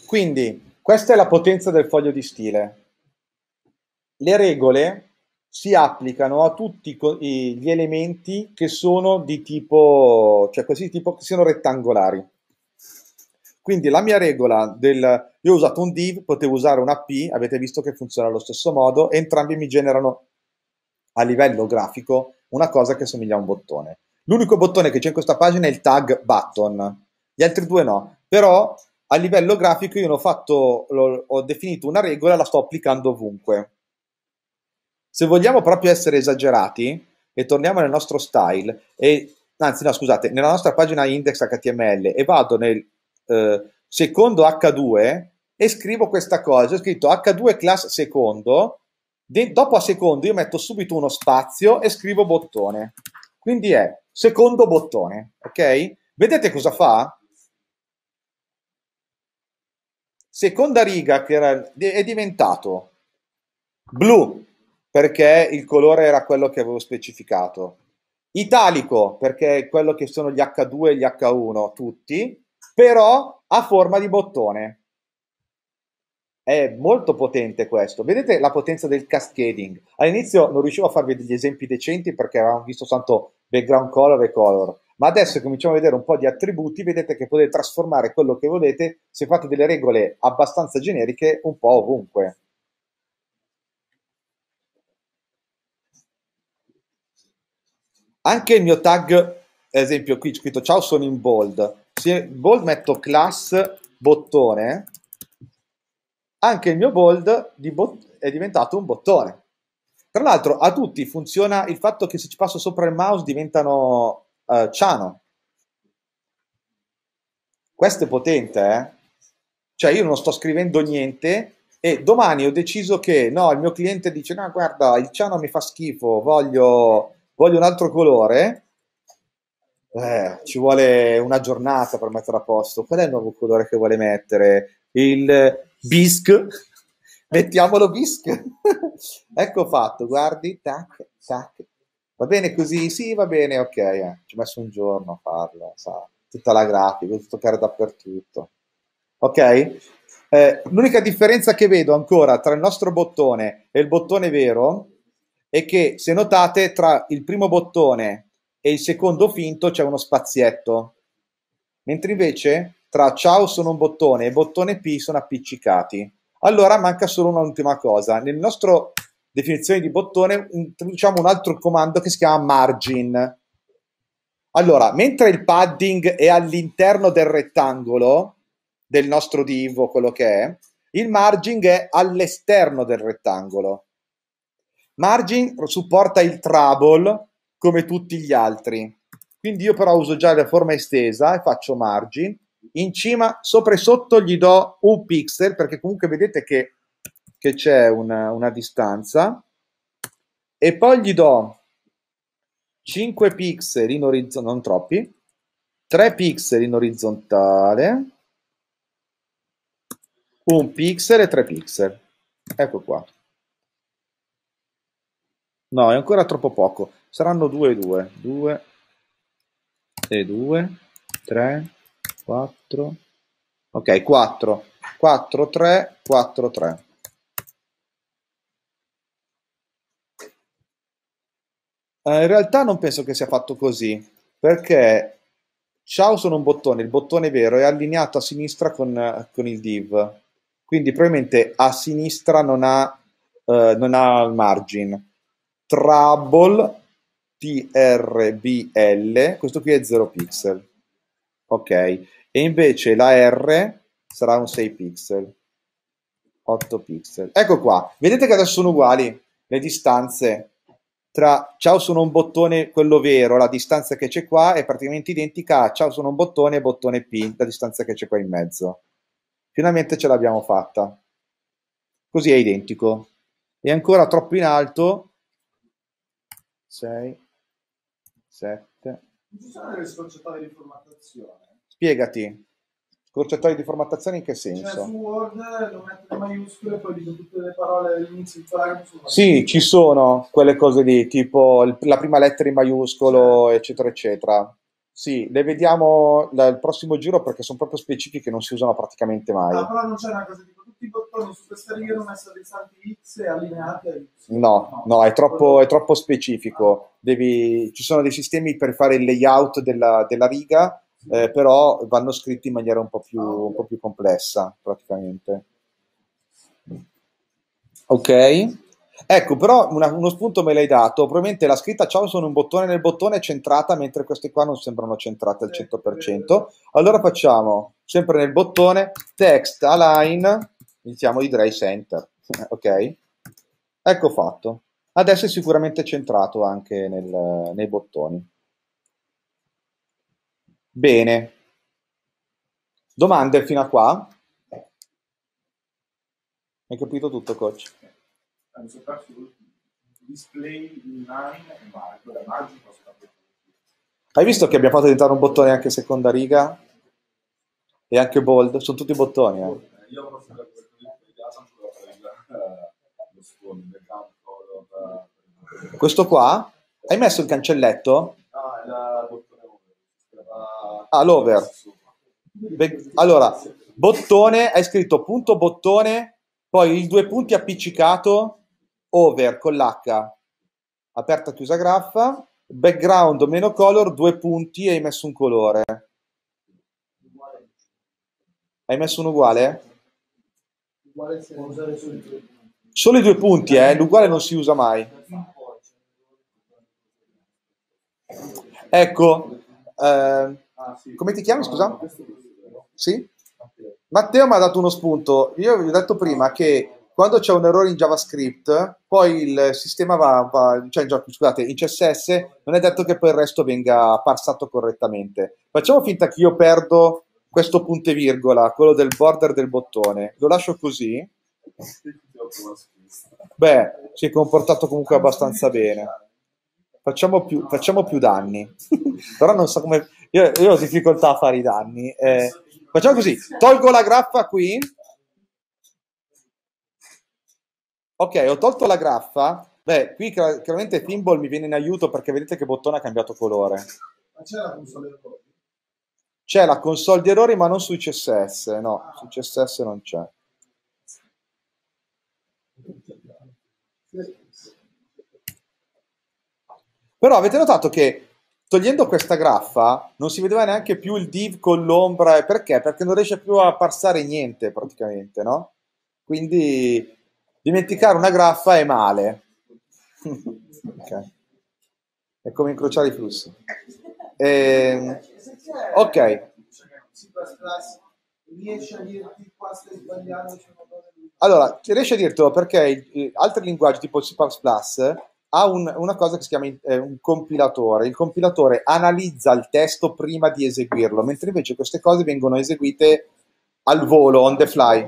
Quindi, questa è la potenza del foglio di stile. Le regole si applicano a tutti gli elementi che sono di tipo, cioè questi tipo che siano rettangolari. Quindi la mia regola del io ho usato un div, potevo usare una p, avete visto che funziona allo stesso modo, e entrambi mi generano a livello grafico una cosa che somiglia a un bottone. L'unico bottone che c'è in questa pagina è il tag button, gli altri due no, però a livello grafico io ho, fatto, ho definito una regola e la sto applicando ovunque. Se vogliamo proprio essere esagerati, e torniamo nel nostro style, e, anzi no scusate, nella nostra pagina index.html e vado nel eh, secondo H2 e scrivo questa cosa, ho scritto H2 class secondo, De dopo a secondo io metto subito uno spazio e scrivo bottone. Quindi è secondo bottone, ok? Vedete cosa fa? Seconda riga che era, è diventato blu perché il colore era quello che avevo specificato, italico perché è quello che sono gli H2 e gli H1 tutti, però a forma di bottone. È molto potente questo. Vedete la potenza del cascading. All'inizio non riuscivo a farvi degli esempi decenti perché avevamo visto tanto background color e color. Ma adesso cominciamo a vedere un po' di attributi, vedete che potete trasformare quello che volete se fate delle regole abbastanza generiche un po' ovunque. Anche il mio tag, ad esempio qui scritto ciao sono in bold, se in bold metto class bottone, anche il mio bold bot- è diventato un bottone. Tra l'altro a tutti funziona il fatto che se ci passo sopra il mouse diventano uh, ciano. Questo è potente, eh? Cioè io non sto scrivendo niente e domani ho deciso che no, il mio cliente dice no, guarda, il ciano mi fa schifo, voglio, voglio un altro colore. Eh, ci vuole una giornata per mettere a posto. Qual è il nuovo colore che vuole mettere? Il, bisc, *laughs* mettiamolo bisc. *laughs* ecco fatto, guardi, tac, tac. Va bene così? Sì, va bene, ok. Eh. Ci ho messo un giorno a farlo, sa. tutta la grafica, tutto caro dappertutto. Ok? Eh, l'unica differenza che vedo ancora tra il nostro bottone e il bottone vero è che, se notate, tra il primo bottone e il secondo finto c'è uno spazietto, mentre invece tra ciao sono un bottone e bottone P sono appiccicati. Allora manca solo un'ultima cosa. Nel nostro definizione di bottone introduciamo un altro comando che si chiama margin. Allora, mentre il padding è all'interno del rettangolo del nostro div o quello che è, il margin è all'esterno del rettangolo. Margin supporta il trouble come tutti gli altri. Quindi io però uso già la forma estesa e faccio margin in cima, sopra e sotto gli do un pixel perché comunque vedete che, che c'è una, una distanza e poi gli do 5 pixel in orizzontale, non troppi, 3 pixel in orizzontale, un pixel e 3 pixel. Ecco qua. No, è ancora troppo poco. Saranno 2 e 2. 2 e 2,
3 4,
ok, 4, 4, 3, 4, 3. Eh, in realtà non penso che sia fatto così, perché ciao sono un bottone, il bottone vero è allineato a sinistra con, con il div, quindi probabilmente a sinistra non ha, eh, non ha il margin. Trouble TRBL, questo qui è 0 pixel. Ok. E invece la R sarà un 6 pixel. 8 pixel. Ecco qua. Vedete che adesso sono uguali le distanze tra ciao sono un bottone, quello vero, la distanza che c'è qua è praticamente identica a ciao sono un bottone bottone P, la distanza che c'è qua in mezzo. Finalmente ce l'abbiamo fatta. Così è identico. E ancora troppo in alto. 6, 7. Non
ci sono delle sfaccettature di formattazione.
Spiegati. Scorciatoio di formattazione in che senso? Cioè, su
Word lo metto in maiuscole e poi dico tutte le parole all'inizio del paragrafo. Sì,
ci sono quelle cose lì, tipo il, la prima lettera in maiuscolo, sì. eccetera, eccetera. Sì, le vediamo al prossimo giro perché sono proprio specifiche, non si usano praticamente mai. Ah,
però non c'è una cosa tipo tutti i bottoni su questa riga non essere risalti X e allineati No, no, no è, troppo, è
troppo specifico. Ah. Devi, ci sono dei sistemi per fare il layout della, della riga eh, però vanno scritti in maniera un po, più, un po' più complessa praticamente. Ok? Ecco, però una, uno spunto me l'hai dato, probabilmente la scritta ciao sono un bottone nel bottone centrata, mentre queste qua non sembrano centrate al 100%. Allora facciamo, sempre nel bottone, text align, iniziamo di Dray Center, *laughs* ok? Ecco fatto. Adesso è sicuramente centrato anche nel, nei bottoni. Bene. Domande fino a qua? Hai capito tutto, coach?
Hanno soltanto display inline e marco, la
Hai visto che abbiamo fatto diventare un bottone anche seconda riga? E anche bold? Sono tutti bottoni, eh? eh
io ho fatto
eh, questo qua? Hai messo il cancelletto? Ah, allora, bottone, hai scritto punto bottone, poi il due punti appiccicato, over con l'H, aperta chiusa graffa, background meno color, due punti e hai messo un colore. Hai messo un uguale?
solo i due punti.
Solo i due punti, eh? L'uguale non si usa mai. Ecco, eh, Ah, come ti chiami, scusa? Sì? Matteo mi ha dato uno spunto. Io vi ho detto prima che quando c'è un errore in JavaScript, poi il sistema va, va cioè scusate, in CSS non è detto che poi il resto venga parsato correttamente. Facciamo finta che io perdo questo punto e virgola, quello del border del bottone. Lo lascio così. Beh, si è comportato comunque abbastanza bene. Facciamo più, facciamo più danni. *laughs* Però non so come io, io ho difficoltà a fare i danni. Eh, facciamo così, tolgo la graffa qui. Ok, ho tolto la graffa. Beh, qui chiaramente Pinball mi viene in aiuto perché vedete che bottone ha cambiato colore.
Ma c'è la console di errori?
C'è la console di errori, ma non su CSS. No, ah. su CSS non c'è. Però avete notato che Togliendo questa graffa non si vedeva neanche più il div con l'ombra, perché? Perché non riesce più a passare niente praticamente, no? Quindi dimenticare una graffa è male. *laughs* okay. È come incrociare i flussi. Eh, ok. Allora, riesce a dirtelo perché altri linguaggi tipo C++ ha un, una cosa che si chiama eh, un compilatore. Il compilatore analizza il testo prima di eseguirlo, mentre invece queste cose vengono eseguite al volo, on the fly.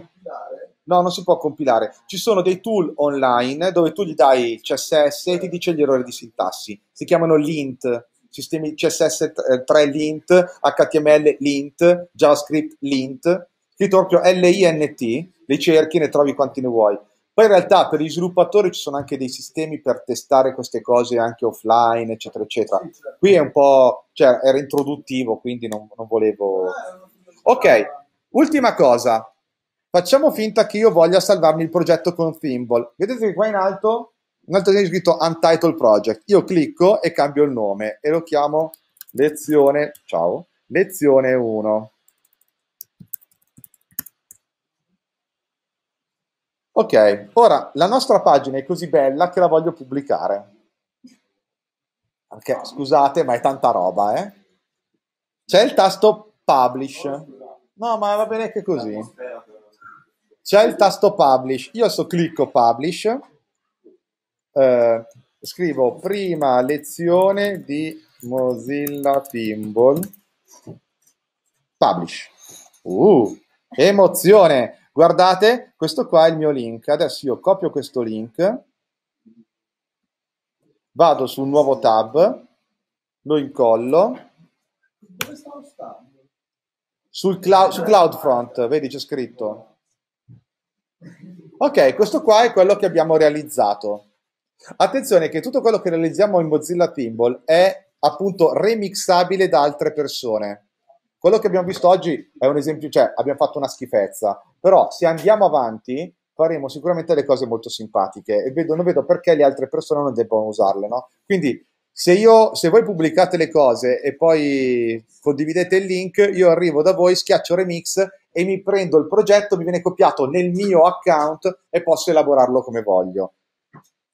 No, non si può compilare. Ci sono dei tool online dove tu gli dai il CSS e ti dice gli errori di sintassi. Si chiamano lint, sistemi CSS 3 eh, lint, HTML lint, JavaScript lint, scritto proprio L-I-N-T, li cerchi e ne trovi quanti ne vuoi. Poi in realtà per gli sviluppatori ci sono anche dei sistemi per testare queste cose anche offline, eccetera, eccetera. Certo. Qui è un po', cioè era introduttivo, quindi non, non volevo... Ah, ok, ultima cosa. Facciamo finta che io voglia salvarmi il progetto con Thimble. Vedete che qua in alto, in alto c'è scritto Untitled Project. Io clicco e cambio il nome e lo chiamo lezione, ciao, lezione 1. Ok, ora la nostra pagina è così bella che la voglio pubblicare. Perché scusate, ma è tanta roba, eh? C'è il tasto publish. No, ma va bene che così. C'è il tasto publish. Io adesso clicco publish. Eh, scrivo prima lezione di Mozilla Pinball. Publish. Uh, emozione! Guardate, questo qua è il mio link. Adesso io copio questo link, vado su un nuovo tab, lo incollo. Sul cloud, su CloudFront, vedi c'è scritto. Ok, questo qua è quello che abbiamo realizzato. Attenzione che tutto quello che realizziamo in Mozilla Pinball è appunto remixabile da altre persone. Quello che abbiamo visto oggi è un esempio, cioè abbiamo fatto una schifezza, però se andiamo avanti faremo sicuramente delle cose molto simpatiche e vedo, non vedo perché le altre persone non debbano usarle, no? Quindi se, io, se voi pubblicate le cose e poi condividete il link, io arrivo da voi, schiaccio remix e mi prendo il progetto, mi viene copiato nel mio account e posso elaborarlo come voglio.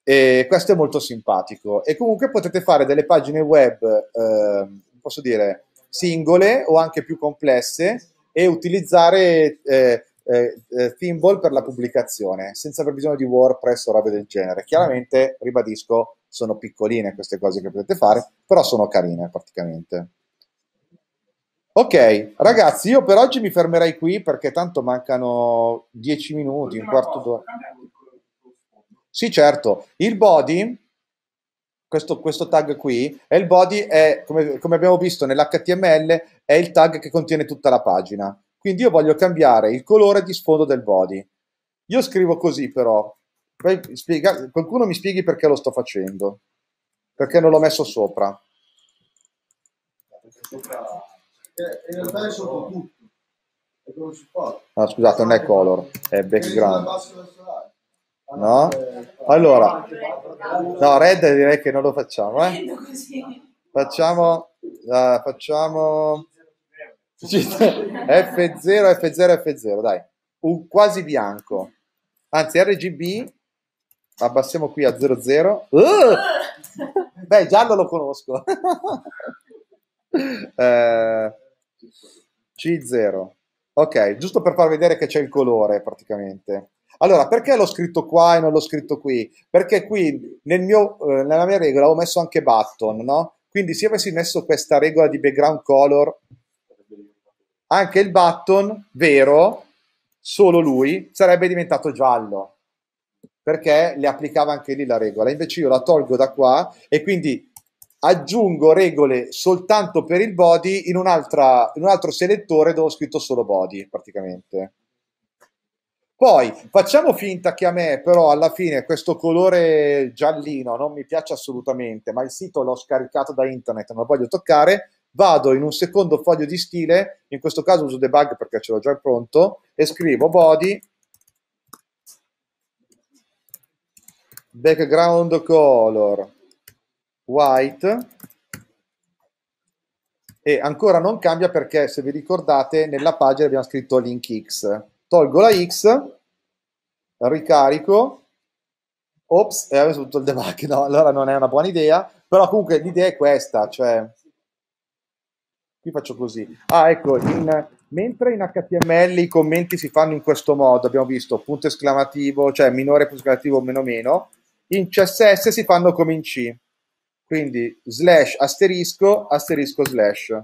E questo è molto simpatico. E comunque potete fare delle pagine web, eh, posso dire, singole o anche più complesse e utilizzare eh, eh, eh, Thimble per la pubblicazione senza aver bisogno di WordPress o robe del genere. Chiaramente, ribadisco, sono piccoline queste cose che potete fare, però sono carine praticamente. Ok, ragazzi, io per oggi mi fermerei qui perché tanto mancano 10 minuti, un quarto d'ora. Sì, certo, il body questo, questo, tag qui e il body è, come, come abbiamo visto nell'HTML, è il tag che contiene tutta la pagina. Quindi io voglio cambiare il colore di sfondo del body. Io scrivo così però, Spiega, qualcuno mi spieghi perché lo sto facendo, perché non l'ho messo sopra.
Eh, in realtà è sotto tutto, è come supporto.
No, ah, scusate, non è color, è background. No? Allora, no, red direi che non lo facciamo, eh? Facciamo, uh, facciamo F0, F0, F0, dai. Un quasi bianco. Anzi, RGB, abbassiamo qui a 00. Uh! Beh, giallo lo conosco. *laughs* eh, C0. Ok, giusto per far vedere che c'è il colore praticamente. Allora, perché l'ho scritto qua e non l'ho scritto qui? Perché qui nel mio, eh, nella mia regola ho messo anche button, no? Quindi se avessi messo questa regola di background color, anche il button vero, solo lui, sarebbe diventato giallo perché le applicava anche lì la regola. Invece io la tolgo da qua e quindi aggiungo regole soltanto per il body in, in un altro selettore dove ho scritto solo body praticamente. Poi facciamo finta che a me però alla fine questo colore giallino non mi piace assolutamente, ma il sito l'ho scaricato da internet, non lo voglio toccare, vado in un secondo foglio di stile, in questo caso uso debug perché ce l'ho già pronto, e scrivo body background color white e ancora non cambia perché se vi ricordate nella pagina abbiamo scritto link x tolgo la X, ricarico, ops, e avevo tutto il debug, *laughs* no, allora non è una buona idea, però comunque l'idea è questa, cioè, qui faccio così, ah ecco, in, mentre in HTML i commenti si fanno in questo modo, abbiamo visto punto esclamativo, cioè minore punto esclamativo meno meno, in CSS si fanno come in C, quindi slash asterisco
asterisco slash,